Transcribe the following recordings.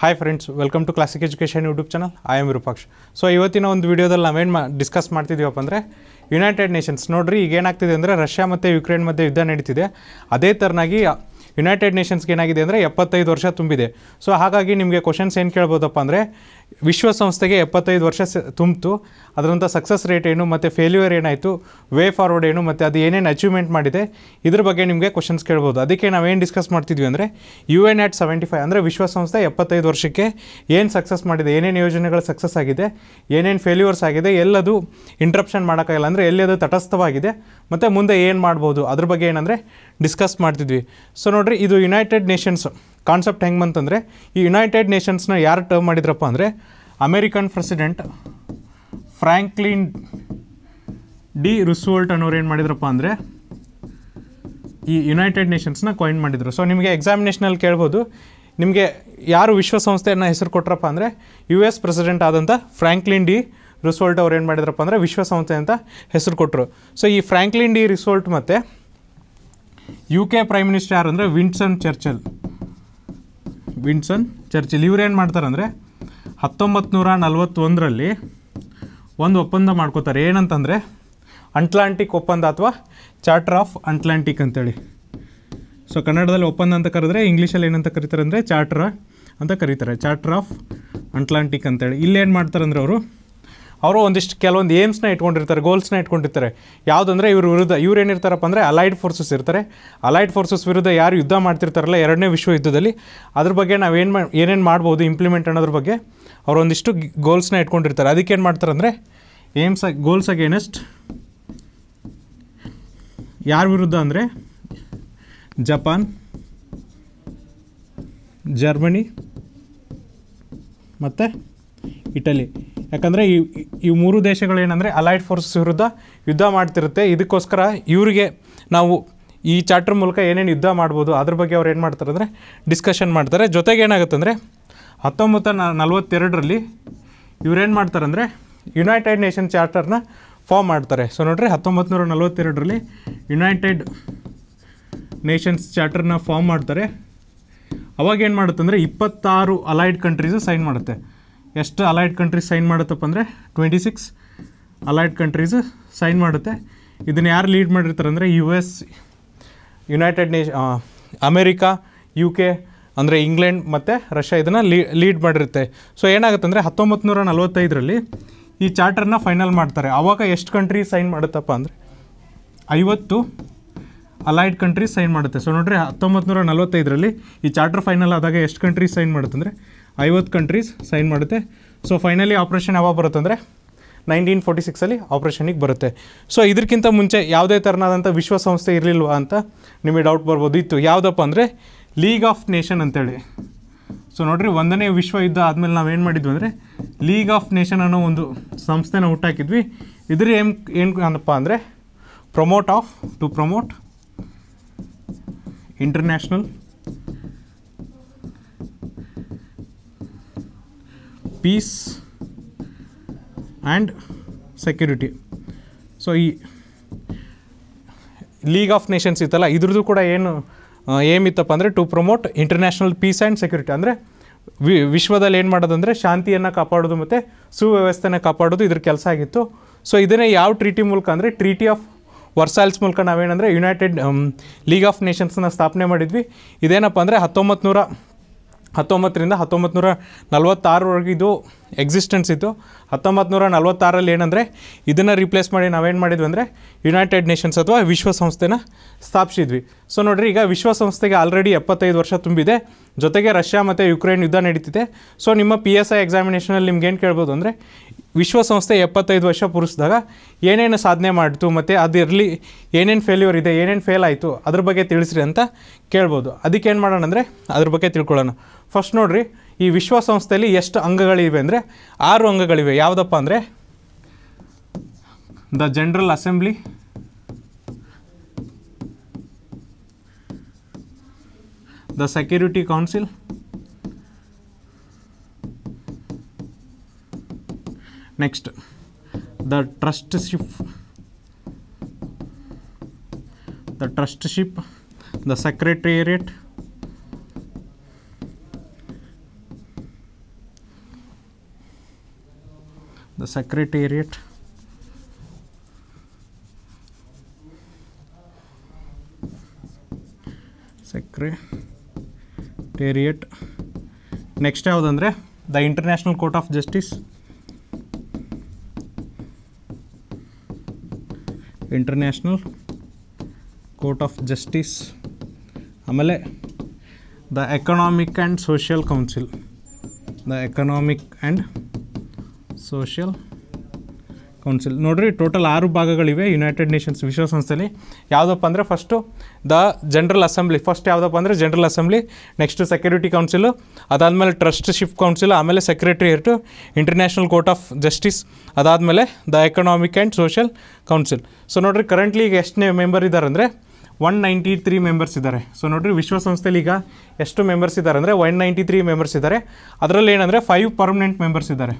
hi friends welcome to classic education YouTube channel I am Rupaksh so ಇವತ್ತಿನ ಒಂದು ವೀಡಿಯೋದಲ್ಲಿ ನಾವೇನು ಮಾ ಡಿಸ್ಕಸ್ ಮಾಡ್ತಿದ್ದೀವಪ್ಪ ಅಂದರೆ ಯುನೈಟೆಡ್ ನೇಷನ್ಸ್ ನೋಡ್ರಿ ಈಗ ಏನಾಗ್ತಿದೆ ಅಂದರೆ ರಷ್ಯಾ ಮತ್ತು ಯುಕ್ರೇನ್ ಮಧ್ಯೆ ಯುದ್ಧ ನಡೀತಿದೆ ಅದೇ ಥರನಾಗಿ ಯುನೈಟೆಡ್ ನೇಷನ್ಸ್ಗೆ ಏನಾಗಿದೆ ಅಂದರೆ ಎಪ್ಪತ್ತೈದು ವರ್ಷ ತುಂಬಿದೆ ಸೊ ಹಾಗಾಗಿ ನಿಮಗೆ ಕ್ವಶನ್ಸ್ ಏನು ಕೇಳ್ಬೋದಪ್ಪ ಅಂದರೆ ವಿಶ್ವಸಂಸ್ಥೆಗೆ ಎಪ್ಪತ್ತೈದು ವರ್ಷ ತುಂಬಿತು ಅದರಂಥ ಸಕ್ಸಸ್ ರೇಟ್ ಏನು ಮತ್ತು ಫೇಲ್ಯೂರ್ ಏನಾಯಿತು ವೇ ಫಾರ್ವರ್ಡ್ ಏನು ಮತ್ತು ಅದು ಏನೇನು ಅಚೀವ್ಮೆಂಟ್ ಮಾಡಿದೆ ಇದ್ರ ಬಗ್ಗೆ ನಿಮಗೆ ಕ್ವಶನ್ಸ್ ಕೇಳ್ಬೋದು ಅದಕ್ಕೆ ನಾವೇನು ಡಿಸ್ಕಸ್ ಮಾಡ್ತಿದ್ವಿ ಅಂದರೆ U N at seventy five ಅಂದರೆ ವಿಶ್ವಸಂಸ್ಥೆ ಎಪ್ಪತ್ತೈದು ವರ್ಷಕ್ಕೆ ಏನು ಸಕ್ಸಸ್ ಮಾಡಿದೆ ಏನೇನು ಯೋಜನೆಗಳು ಸಕ್ಸಸ್ ಆಗಿದೆ ಏನೇನು ಫೇಲ್ಯೂರ್ಸ್ ಆಗಿದೆ ಎಲ್ಲದು ಇಂಟ್ರಪ್ಷನ್ ಮಾಡೋಕ್ಕಾಗಲ್ಲ ಅಂದರೆ ಎಲ್ಲಿ ಅದು ತಟಸ್ಥವಾಗಿದೆ ಮತ್ತು ಮುಂದೆ ಏನು ಮಾಡ್ಬೋದು ಅದ್ರ ಬಗ್ಗೆ ಏನಂದರೆ ಡಿಸ್ಕಸ್ ಮಾಡ್ತಿದ್ವಿ ಸೊ ನೋಡಿರಿ ಇದು ಯುನೈಟೆಡ್ ನೇಷನ್ಸ್ ಕಾನ್ಸೆಪ್ಟ್ ಹೆಂಗೆ ಬಂತಂದರೆ ಈ ಯುನೈಟೆಡ್ ನೇಷನ್ಸ್ನ ಯಾರು ಟರ್ಮ್ ಮಾಡಿದ್ರಪ್ಪ ಅಂದರೆ American president Franklin D Roosevelt ಅನ್ನೋರು ಏನು ಮಾಡಿದ್ರಪ್ಪ ಅಂದರೆ ಈ ಯುನೈಟೆಡ್ ನೇಷನ್ಸ್ನ ಕಾಯಿನ್ ಮಾಡಿದರು ಸೊ ನಿಮಗೆ ಎಕ್ಸಾಮಿನೇಷನಲ್ಲಿ ಕೇಳ್ಬೋದು ನಿಮಗೆ ಯಾರು ವಿಶ್ವಸಂಸ್ಥೆಯನ್ನು ಹೆಸರು ಕೊಟ್ರಪ್ಪ ಅಂದರೆ ಯು ಎಸ್ ಪ್ರೆಸಿಡೆಂಟ್ ಆದಂಥ ಫ್ರ್ಯಾಂಕ್ಲಿನ್ ಡಿ ರಿಸೋಲ್ಟ್ ಅವ್ರು ಏನು ಮಾಡಿದ್ರಪ್ಪ ಅಂದರೆ ವಿಶ್ವಸಂಸ್ಥೆ ಅಂತ ಹೆಸರು ಕೊಟ್ಟರು ಸೊ ಈ ಫ್ರ್ಯಾಂಕ್ಲಿನ್ ಡಿ ರಿಸೋಲ್ಟ್ ಮತ್ತು ಯು ಕೆ ಪ್ರೈಮ್ ಮಿನಿಸ್ಟರ್ ಯಾರು ಅಂದರೆ ವಿನ್ಸನ್ ಚರ್ಚಲ್ ವಿನ್ಸನ್ ಚರ್ಚಿಲ್ ಇವ್ರು ಏನು ಅಂದರೆ ಹತ್ತೊಂಬತ್ತು ನೂರ ನಲ್ವತ್ತೊಂದರಲ್ಲಿ ಒಂದು ಒಪ್ಪಂದ ಮಾಡ್ಕೋತಾರೆ ಏನಂತಂದರೆ ಅಂಟ್ಲಾಂಟಿಕ್ ಒಪ್ಪಂದ ಅಥವಾ ಚಾರ್ಟರ್ ಆಫ್ ಅಂಟ್ಲಾಂಟಿಕ್ ಅಂತೇಳಿ ಸೊ ಕನ್ನಡದಲ್ಲಿ ಒಪ್ಪಂದ ಅಂತ ಕರೆದ್ರೆ ಇಂಗ್ಲೀಷಲ್ಲಿ ಏನಂತ ಕರೀತಾರೆ ಅಂದರೆ ಚಾರ್ಟರ್ ಅಂತ ಕರೀತಾರೆ ಚಾರ್ಟರ್ ಆಫ್ ಅಂಟ್ಲಾಂಟಿಕ್ ಅಂತೇಳಿ ಇಲ್ಲೇನು ಮಾಡ್ತಾರಂದ್ರೆ ಅವರು ಅವರು ಒಂದಿಷ್ಟು ಕೆಲವೊಂದು ಏಮ್ಸ್ನ ಇಟ್ಕೊಂಡಿರ್ತಾರೆ ಗೋಲ್ಸ್ನ ಇಟ್ಕೊಂಡಿರ್ತಾರೆ ಯಾವುದಂದ್ರೆ ಇವ್ರ ವಿರುದ್ಧ ಇವ್ರು ಏನಿರ್ತಾರಪ್ಪ ಅಂದರೆ ಅಲೈಡ್ ಫೋರ್ಸಸ್ ಇರ್ತಾರೆ ಅಲೈಡ್ ಫೋರ್ಸಸ್ ವಿರುದ್ಧ ಯಾರು ಯುದ್ಧ ಮಾಡ್ತಿರ್ತಾರಲ್ಲ ಎರಡನೇ ವಿಶ್ವ ಯುದ್ಧದಲ್ಲಿ ಅದ್ರ ಬಗ್ಗೆ ನಾವು ಏನು ಮಾಡಿ ಏನೇನು ಮಾಡ್ಬೋದು ಇಂಪ್ಲಿಮೆಂಟ್ ಅನ್ನೋದ್ರ ಬಗ್ಗೆ ಅವ್ರು ಒಂದಿಷ್ಟು ಗೋಲ್ಸ್ನ ಇಟ್ಕೊಂಡಿರ್ತಾರೆ ಅದಕ್ಕೆ ಏನು ಮಾಡ್ತಾರೆ ಅಂದರೆ ಏಮ್ಸ್ ಗೋಲ್ಸ್ ಅಗೇನೆಸ್ಟ್ ಯಾರ ವಿರುದ್ಧ ಅಂದರೆ ಜಪಾನ್ ಜರ್ಮನಿ ಮತ್ತು ಇಟಲಿ ಯಾಕಂದರೆ ಈ ಈ ಮೂರು ಏನಂದರೆ ಅಲೈಡ್ ಫೋರ್ಸಸ್ ವಿರುದ್ಧ ಯುದ್ಧ ಮಾಡ್ತಿರುತ್ತೆ ಇದಕ್ಕೋಸ್ಕರ ಇವರಿಗೆ ನಾವು ಈ ಚಾಪ್ಟರ್ ಮೂಲಕ ಏನೇನು ಯುದ್ಧ ಮಾಡ್ಬೋದು ಅದ್ರ ಬಗ್ಗೆ ಅವ್ರು ಏನು ಮಾಡ್ತಾರೆ ಅಂದರೆ ಡಿಸ್ಕಷನ್ ಮಾಡ್ತಾರೆ ಜೊತೆಗೆ ಏನಾಗುತ್ತೆ ಅಂದರೆ ಹತ್ತೊಂಬತ್ತ ನಲ್ವತ್ತೆರಡರಲ್ಲಿ ಇವ್ರೇನು ಅಂದರೆ ಯುನೈಟೆಡ್ ನೇಷನ್ ಚಾರ್ಟರ್ನ ಫಾರ್ಮ್ ಮಾಡ್ತಾರೆ ಸೊ ನೋಡ್ರಿ ಹತ್ತೊಂಬತ್ತು ನೂರ ನಲ್ವತ್ತೆರಡರಲ್ಲಿ ಯುನೈಟೆಡ್ ನೇಷನ್ಸ್ ಚಾರ್ಟರ್ನ ಫಾರ್ಮ್ ಮಾಡ್ತಾರೆ ಅವಾಗ ಏನು ಮಾಡುತ್ತೆ ಇಪ್ಪತ್ತಾರು ಅಲೈಡ್ ಕಂಟ್ರೀಸು ಸೈನ್ ಮಾಡುತ್ತೆ ಎಷ್ಟು ಅಲೈಡ್ ಕಂಟ್ರೀಸ್ ಸೈನ್ ಮಾಡುತ್ತಪ್ಪ ಅಂದರೆ twenty six allied countries sign ಮಾಡುತ್ತೆ ಇದನ್ನು ಯಾರು ಲೀಡ್ ಮಾಡಿರ್ತಾರೆ ಅಂದರೆ U S united nation America U K ಅಂದರೆ ಇಂಗ್ಲೆಂಡ್ ಮತ್ತು ರಷ್ಯಾ ಇದನ್ನು ಲೀಡ್ ಮಾಡಿರುತ್ತೆ ಸೊ ಏನಾಗುತ್ತೆ ಅಂದರೆ ಹತ್ತೊಂಬತ್ತು ನೂರ ನಲ್ವತ್ತೈದರಲ್ಲಿ ಈ ಚಾರ್ಟರ್ನ ಫೈನಲ್ ಮಾಡ್ತಾರೆ ಆವಾಗ ಎಷ್ಟು ಕಂಟ್ರಿ ಸೈನ್ ಮಾಡುತ್ತಪ್ಪ ಅಂದರೆ ಐವತ್ತು ಅಲೈಡ್ ಕಂಟ್ರೀಸ್ ಸೈನ್ ಮಾಡುತ್ತೆ ಸೊ ನೋಡಿರಿ ಹತ್ತೊಂಬತ್ತು ನೂರ ನಲ್ವತ್ತೈದರಲ್ಲಿ ಈ ಚಾರ್ಟರ್ ಫೈನಲ್ ಆದಾಗ ಎಷ್ಟು ಕಂಟ್ರೀಸ್ ಸೈನ್ ಮಾಡುತ್ತೆ ಐವತ್ತು ಕಂಟ್ರೀಸ್ ಸೈನ್ ಮಾಡುತ್ತೆ ಸೊ ಫೈನಲಿ ಆಪ್ರೇಷನ್ ಯಾವಾಗ ಬರುತ್ತೆ ಅಂದರೆ ನೈನ್ಟೀನ್ ಫೋರ್ಟಿ ಸಿಕ್ಸಲ್ಲಿ ಆಪ್ರೇಷನಿಗೆ ಬರುತ್ತೆ ಸೊ ಇದಕ್ಕಿಂತ ಮುಂಚೆ ಯಾವುದೇ ಥರನಾದಂಥ ವಿಶ್ವಸಂಸ್ಥೆ ಇರಲಿಲ್ಲ ಅಂತ ನಿಮಗೆ ಡೌಟ್ ಬರ್ಬೋದು ಇತ್ತು ಯಾವುದಪ್ಪ ಅಂದರೆ ಲೀಗ್ ಆಫ್ ನೇಷನ್ ಅಂತೇಳಿ ಸೊ ನೋಡಿರಿ ಒಂದನೇ ವಿಶ್ವ ಯುದ್ಧ ಆದಮೇಲೆ ಏನು ಮಾಡಿದ್ವಿ ಅಂದರೆ ಲೀಗ್ ಆಫ್ ನೇಷನ್ ಅನ್ನೋ ಒಂದು ಸಂಸ್ಥೆನ ಹುಟ್ಟಾಕಿದ್ವಿ ಇದ್ರ ಏನು ಏನು ಏನಪ್ಪ ಅಂದರೆ promote of to promote international peace and security so ಈ ಲೀಗ್ ಆಫ್ ನೇಷನ್ಸ್ ಇತ್ತಲ್ಲ ಇದ್ರದ್ದು ಕೂಡ ಏನು ಏಮ್ ಇತ್ತಪ್ಪ ಅಂದರೆ to promote international peace and security ಅಂದರೆ ವಿ ವಿಶ್ವದಲ್ಲಿ ಏನು ಮಾಡೋದಂದರೆ ಶಾಂತಿಯನ್ನು ಕಾಪಾಡೋದು ಮತ್ತು ಸುವ್ಯವಸ್ಥೆನ ಕಾಪಾಡೋದು ಇದ್ರ ಕೆಲಸ ಆಗಿತ್ತು ಸೊ ಇದನ್ನೇ ಯಾವ ಟ್ರೀಟಿ ಮೂಲಕ ಅಂದರೆ ಟ್ರೀಟಿ ಆಫ್ ವರ್ಸೈಲ್ಸ್ ಮೂಲಕ ನಾವೇನಂದರೆ ಯುನೈಟೆಡ್ ಲೀಗ್ ಆಫ್ ನೇಷನ್ಸನ್ನ ಸ್ಥಾಪನೆ ಮಾಡಿದ್ವಿ ಇದೇನಪ್ಪ ಅಂದರೆ ಹತ್ತೊಂಬತ್ತು ನೂರ ಹತ್ತೊಂಬತ್ತರಿಂದ ಹತ್ತೊಂಬತ್ತು ನೂರ ಇದು ಎಕ್ಸಿಸ್ಟೆನ್ಸ್ ಇತ್ತು ಹತ್ತೊಂಬತ್ತು ನೂರ ನಲ್ವತ್ತಾರಲ್ಲಿ ಏನಂದರೆ ಇದನ್ನು ರಿಪ್ಲೇಸ್ ಮಾಡಿ ನಾವೇನು ಮಾಡಿದ್ವಿ ಅಂದರೆ ಯುನೈಟೆಡ್ ನೇಷನ್ಸ್ ಅಥವಾ ವಿಶ್ವಸಂಸ್ಥೆನ ಸ್ಥಾಪಿಸಿದ್ವಿ ಸೊ ನೋಡಿರಿ ಈಗ ವಿಶ್ವಸಂಸ್ಥೆಗೆ ಆಲ್ರೆಡಿ ಎಪ್ಪತ್ತೈದು ವರ್ಷ ತುಂಬಿದೆ ಜೊತೆಗೆ ರಷ್ಯಾ ಮತ್ತು ಯುಕ್ರೇನ್ ಯುದ್ಧ ನಡೀತಿದೆ ಸೊ ನಿಮ್ಮ ಪಿ ಎಸ್ ಐ ಎಕ್ಸಾಮಿನೇಷನಲ್ಲಿ ನಿಮ್ಗೆ ಏನು ಕೇಳ್ಬೋದು ಅಂದರೆ ವಿಶ್ವಸಂಸ್ಥೆ ಎಪ್ಪತ್ತೈದು ವರ್ಷ ಪೂರಿಸಿದಾಗ ಏನೇನು ಸಾಧನೆ ಮಾಡಿತು ಮತ್ತು ಅದಿರಲಿ ಏನೇನು ಫೇಲ್ಯೂರ್ ಇದೆ ಏನೇನು ಫೇಲ್ ಆಯಿತು ಅದ್ರ ಬಗ್ಗೆ ತಿಳಿಸ್ರಿ ಅಂತ ಕೇಳ್ಬೋದು ಏನು ಮಾಡೋಣ ಅಂದರೆ ಅದ್ರ ಬಗ್ಗೆ ತಿಳ್ಕೊಳ್ಳೋಣ ಫಸ್ಟ್ ನೋಡಿರಿ ಈ ವಿಶ್ವಸಂಸ್ಥೆಯಲ್ಲಿ ಎಷ್ಟು ಅಂಗಗಳಿವೆ ಅಂದರೆ ಆರು ಅಂಗಗಳಿವೆ ಯಾವುದಪ್ಪ ಅಂದರೆ the general assembly the security council next the trusteeship the trusteeship the secretariat the secretariat secretariat next ಯಾವುದಂದರೆ the international court of justice international court of justice ಆಮೇಲೆ the economic and social council the economic and social council ನೋಡ್ರಿ total ಆರು ಭಾಗಗಳಿವೆ united nations ವಿಶ್ವಸಂಸ್ಥೆಯಲ್ಲಿ ಯಾವುದಪ್ಪ ಅಂದರೆ first the general assembly first ಯಾವುದಪ್ಪ ಅಂದರೆ general assembly next security council ಅದಾದಮೇಲೆ ಟ್ರಸ್ಟ್ ಶಿಫ್ ಕೌನ್ಸಿಲ್ ಆಮೇಲೆ ಸೆಕ್ರೆಟ್ರಿಯೇಟು ಇಂಟರ್ನ್ಯಾಷನಲ್ ಕೋರ್ಟ್ ಆಫ್ ಜಸ್ಟಿಸ್ ಅದಾದಮೇಲೆ the economic and social council so ನೋಡ್ರಿ ಕರೆಂಟ್ಲಿ ಈಗ ಎಷ್ಟನೇ ಮೆಂಬರ್ ಇದ್ದಾರೆ ಅಂದರೆ ಒನ್ ನೈಂಟಿ ತ್ರೀ ಮೆಂಬರ್ಸ್ ಇದ್ದಾರೆ ಸೊ ನೋಡಿರಿ ವಿಶ್ವಸಂಸ್ಥೆಯಲ್ಲಿ ಈಗ ಎಷ್ಟು ಮೆಂಬರ್ಸ್ ಇದ್ದಾರೆ ಅಂದರೆ ಒನ್ ನೈಂಟಿ ತ್ರೀ ಮೆಂಬರ್ಸ್ ಇದ್ದಾರೆ ಅದರಲ್ಲಿ ಏನಂದರೆ ಫೈವ್ ಪರ್ಮನೆಂಟ್ ಮೆಂಬರ್ಸ್ ಇದ್ದಾರೆ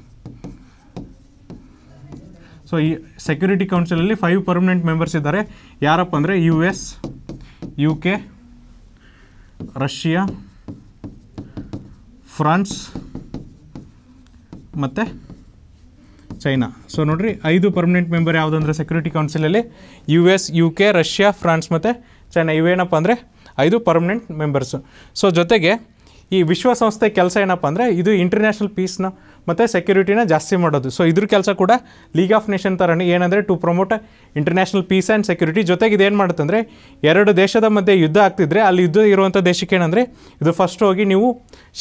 ಸೊ ಈ ಸೆಕ್ಯೂರಿಟಿ ಕೌನ್ಸಿಲಲ್ಲಿ ಫೈವ್ ಪರ್ಮನೆಂಟ್ ಮೆಂಬರ್ಸ್ ಇದ್ದಾರೆ ಯಾರಪ್ಪ ಅಂದರೆ U S U K Russia France ಮತ್ತು ಚೈನಾ ಸೊ ನೋಡಿರಿ ಐದು ಪರ್ಮನೆಂಟ್ ಮೆಂಬರ್ ಯಾವುದಂದ್ರೆ ಸೆಕ್ಯೂರಿಟಿ ಕೌನ್ಸಿಲಲ್ಲಿ U S U K Russia France ಮತ್ತು ಚೈನಾ ಇವೇನಪ್ಪ ಅಂದರೆ ಐದು ಪರ್ಮನೆಂಟ್ ಮೆಂಬರ್ಸು ಸೊ ಜೊತೆಗೆ ಈ ವಿಶ್ವಸಂಸ್ಥೆ ಕೆಲಸ ಏನಪ್ಪ ಅಂದರೆ ಇದು ಇಂಟರ್ನ್ಯಾಷನಲ್ ಪೀಸ್ನ ಮತ್ತು ಸೆಕ್ಯೂರಿಟಿನ ಜಾಸ್ತಿ ಮಾಡೋದು ಸೊ ಇದ್ರ ಕೆಲಸ ಕೂಡ ಲೀಗ್ ಆಫ್ ನೇಷನ್ ಥರನೇ ಏನಂದರೆ to promote international peace and security ಜೊತೆಗೆ ಇದೇನು ಮಾಡುತ್ತಂದರೆ ಎರಡು ದೇಶದ ಮಧ್ಯೆ ಯುದ್ಧ ಆಗ್ತಿದ್ರೆ ಅಲ್ಲಿ ಯುದ್ಧ ಇರುವಂಥ ದೇಶಕ್ಕೆ ಏನಂದರೆ ಇದು ಫಸ್ಟ್ ಹೋಗಿ ನೀವು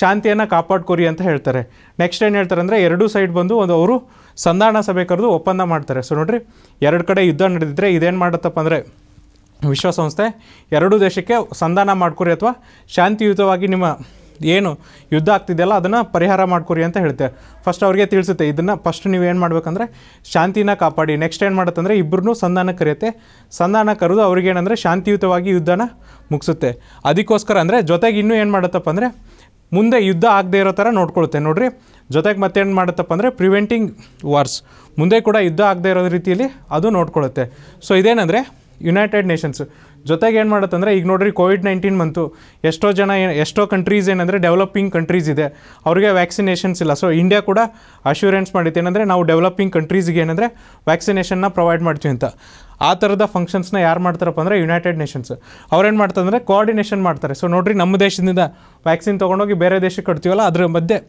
ಶಾಂತಿಯನ್ನು ಕಾಪಾಡ್ಕೊರಿ ಅಂತ ಹೇಳ್ತಾರೆ ನೆಕ್ಸ್ಟ್ ಏನು ಹೇಳ್ತಾರೆ ಅಂದರೆ ಎರಡೂ ಸೈಡ್ ಬಂದು ಒಂದು ಅವರು ಸಂಧಾನ ಸಭೆ ಕರೆದು ಒಪ್ಪಂದ ಮಾಡ್ತಾರೆ ಸೊ ನೋಡಿರಿ ಎರಡು ಕಡೆ ಯುದ್ಧ ನಡೆದಿದ್ದರೆ ಇದೇನು ಮಾಡುತ್ತಪ್ಪ ಅಂದರೆ ವಿಶ್ವಸಂಸ್ಥೆ ಎರಡೂ ದೇಶಕ್ಕೆ ಸಂಧಾನ ಮಾಡ್ಕೊರಿ ಅಥವಾ ಶಾಂತಿಯುತವಾಗಿ ನಿಮ್ಮ ಏನು ಯುದ್ಧ ಆಗ್ತಿದೆಯಲ್ಲ ಅದನ್ನು ಪರಿಹಾರ ಮಾಡ್ಕೊರಿ ಅಂತ ಹೇಳ್ತೆ ಫಸ್ಟ್ ಅವ್ರಿಗೆ ತಿಳಿಸುತ್ತೆ ಇದನ್ನು ಫಸ್ಟ್ ನೀವು ಏನು ಮಾಡಬೇಕಂದ್ರೆ ಶಾಂತಿನ ಕಾಪಾಡಿ ನೆಕ್ಸ್ಟ್ ಏನು ಮಾಡುತ್ತಂದರೆ ಇಬ್ಬರನ್ನೂ ಸಂಧಾನ ಕರೆಯುತ್ತೆ ಸಂಧಾನ ಕರೆದು ಏನಂದರೆ ಶಾಂತಿಯುತವಾಗಿ ಯುದ್ಧನ ಮುಗಿಸುತ್ತೆ ಅದಕ್ಕೋಸ್ಕರ ಅಂದರೆ ಜೊತೆಗೆ ಇನ್ನೂ ಏನು ಮಾಡುತ್ತಪ್ಪ ಅಂದರೆ ಮುಂದೆ ಯುದ್ಧ ಆಗದೆ ಇರೋ ಥರ ನೋಡ್ಕೊಳುತ್ತೆ ನೋಡ್ರಿ ಜೊತೆಗೆ ಮತ್ತೇನು ಮಾಡುತ್ತಪ್ಪ ಅಂದರೆ ಪ್ರಿವೆಂಟಿಂಗ್ ವಾರ್ಸ್ ಮುಂದೆ ಕೂಡ ಯುದ್ಧ ಆಗದೇ ಇರೋ ರೀತಿಯಲ್ಲಿ ಅದು ನೋಡ್ಕೊಳ್ಳುತ್ತೆ ಸೊ ಇದೇನೆಂದರೆ ಯುನೈಟೆಡ್ ನೇಷನ್ಸ್ ಜೊತೆಗೆ ಏನು ಮಾಡುತ್ತೆ ಅಂದರೆ ಈಗ ನೋಡ್ರಿ ಕೋವಿಡ್ ನೈನ್ಟೀನ್ ಬಂತು ಎಷ್ಟೋ ಜನ ಎಷ್ಟೋ ಕಂಟ್ರೀಸ್ ಏನಂದರೆ ಡೆವಲಪಿಂಗ್ ಕಂಟ್ರೀಸ್ ಇದೆ ಅವ್ರಿಗೆ ವ್ಯಾಕ್ಸಿನೇಷನ್ಸ್ ಇಲ್ಲ ಸೊ ಇಂಡಿಯಾ ಕೂಡ ಅಶ್ಯೂರೆನ್ಸ್ ಮಾಡಿತ್ತು ಏನಂದರೆ ನಾವು ಡೆವಲಪಿಂಗ್ ಕಂಟ್ರೀಸ್ಗೆ ಏನಂದರೆ ವ್ಯಾಕ್ಸಿನೇಷನ್ನ ಪ್ರೊವೈಡ್ ಮಾಡ್ತೀವಿ ಅಂತ ಆ ಥರದ ಫಂಕ್ಷನ್ಸ್ನ ಯಾರು ಮಾಡ್ತಾರಪ್ಪ ಅಂದರೆ ಯುನೈಟೆಡ್ ನೇಷನ್ಸ್ ಅವ್ರೇನು ಮಾಡ್ತಾರೆ ಅಂದರೆ ಕೋಆರ್ಡಿನೇಷನ್ ಮಾಡ್ತಾರೆ ಸೊ ನೋಡಿರಿ ನಮ್ಮ ದೇಶದಿಂದ ವ್ಯಾಕ್ಸಿನ್ ತೊಗೊಂಡೋಗಿ ಬೇರೆ ದೇಶಕ್ಕೆ ಕಟ್ತೀವಲ್ಲ ಅದ್ರ ಮಧ್ಯೆ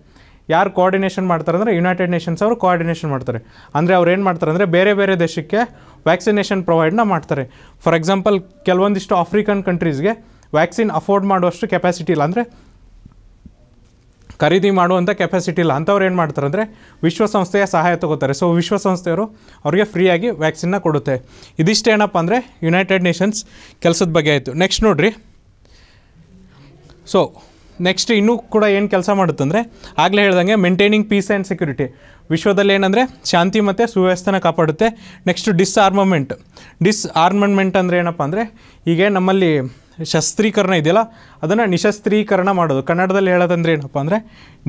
ಯಾರು ಕೋಆರ್ಡಿನೇಷನ್ ಮಾಡ್ತಾರೆ ಅಂದರೆ ಯುನೈಟೆಡ್ ನೇಷನ್ಸ್ ಅವರು ಕೋಆರ್ಡಿನೇಷನ್ ಮಾಡ್ತಾರೆ ಅಂದರೆ ಅವ್ರು ಏನು ಮಾಡ್ತಾರೆ ಅಂದರೆ ಬೇರೆ ಬೇರೆ ದೇಶಕ್ಕೆ ವ್ಯಾಕ್ಸಿನೇಷನ್ ಪ್ರೊವೈಡ್ನ ಮಾಡ್ತಾರೆ ಫಾರ್ ಎಕ್ಸಾಂಪಲ್ ಕೆಲವೊಂದಿಷ್ಟು ಆಫ್ರಿಕನ್ ಕಂಟ್ರೀಸ್ಗೆ ವ್ಯಾಕ್ಸಿನ್ ಅಫೋರ್ಡ್ ಮಾಡುವಷ್ಟು ಕೆಪಾಸಿಟಿ ಇಲ್ಲ ಅಂದರೆ ಖರೀದಿ ಮಾಡುವಂಥ ಕೆಪಾಸಿಟಿ ಇಲ್ಲ ಅಂಥವ್ರು ಏನು ಮಾಡ್ತಾರೆ ಅಂದರೆ ವಿಶ್ವಸಂಸ್ಥೆಯ ಸಹಾಯ ತಗೋತಾರೆ ಸೊ ವಿಶ್ವಸಂಸ್ಥೆಯವರು ಅವರಿಗೆ ಫ್ರೀಯಾಗಿ ವ್ಯಾಕ್ಸಿನ್ನ ಕೊಡುತ್ತೆ ಏನಪ್ಪ ಅಂದರೆ ಯುನೈಟೆಡ್ ನೇಷನ್ಸ್ ಕೆಲಸದ ಬಗ್ಗೆ ಆಯಿತು ನೆಕ್ಸ್ಟ್ ನೋಡಿರಿ ಸೊ ನೆಕ್ಸ್ಟ್ ಇನ್ನೂ ಕೂಡ ಏನು ಕೆಲಸ ಮಾಡುತ್ತಂದರೆ ಆಗಲೇ ಹೇಳ್ದಂಗೆ ಮೇಂಟೈನಿಂಗ್ ಪೀಸ್ ಆ್ಯಂಡ್ ಸೆಕ್ಯೂರಿಟಿ ವಿಶ್ವದಲ್ಲಿ ಏನಂದರೆ ಶಾಂತಿ ಮತ್ತು ಸುವ್ಯವಸ್ಥೆನ ಕಾಪಾಡುತ್ತೆ ನೆಕ್ಸ್ಟ್ ಡಿಸ್ಆರ್ಮಮೆಂಟ್ ಡಿಸ್ಆರ್ಮಮೆಂಟ್ ಅಂದರೆ ಏನಪ್ಪ ಅಂದರೆ ಈಗ ನಮ್ಮಲ್ಲಿ ಶಸ್ತ್ರೀಕರಣ ಇದೆಯಲ್ಲ ಅದನ್ನು ನಿಶಸ್ತ್ರೀಕರಣ ಮಾಡೋದು ಕನ್ನಡದಲ್ಲಿ ಹೇಳೋದಂದ್ರೆ ಏನಪ್ಪ ಅಂದರೆ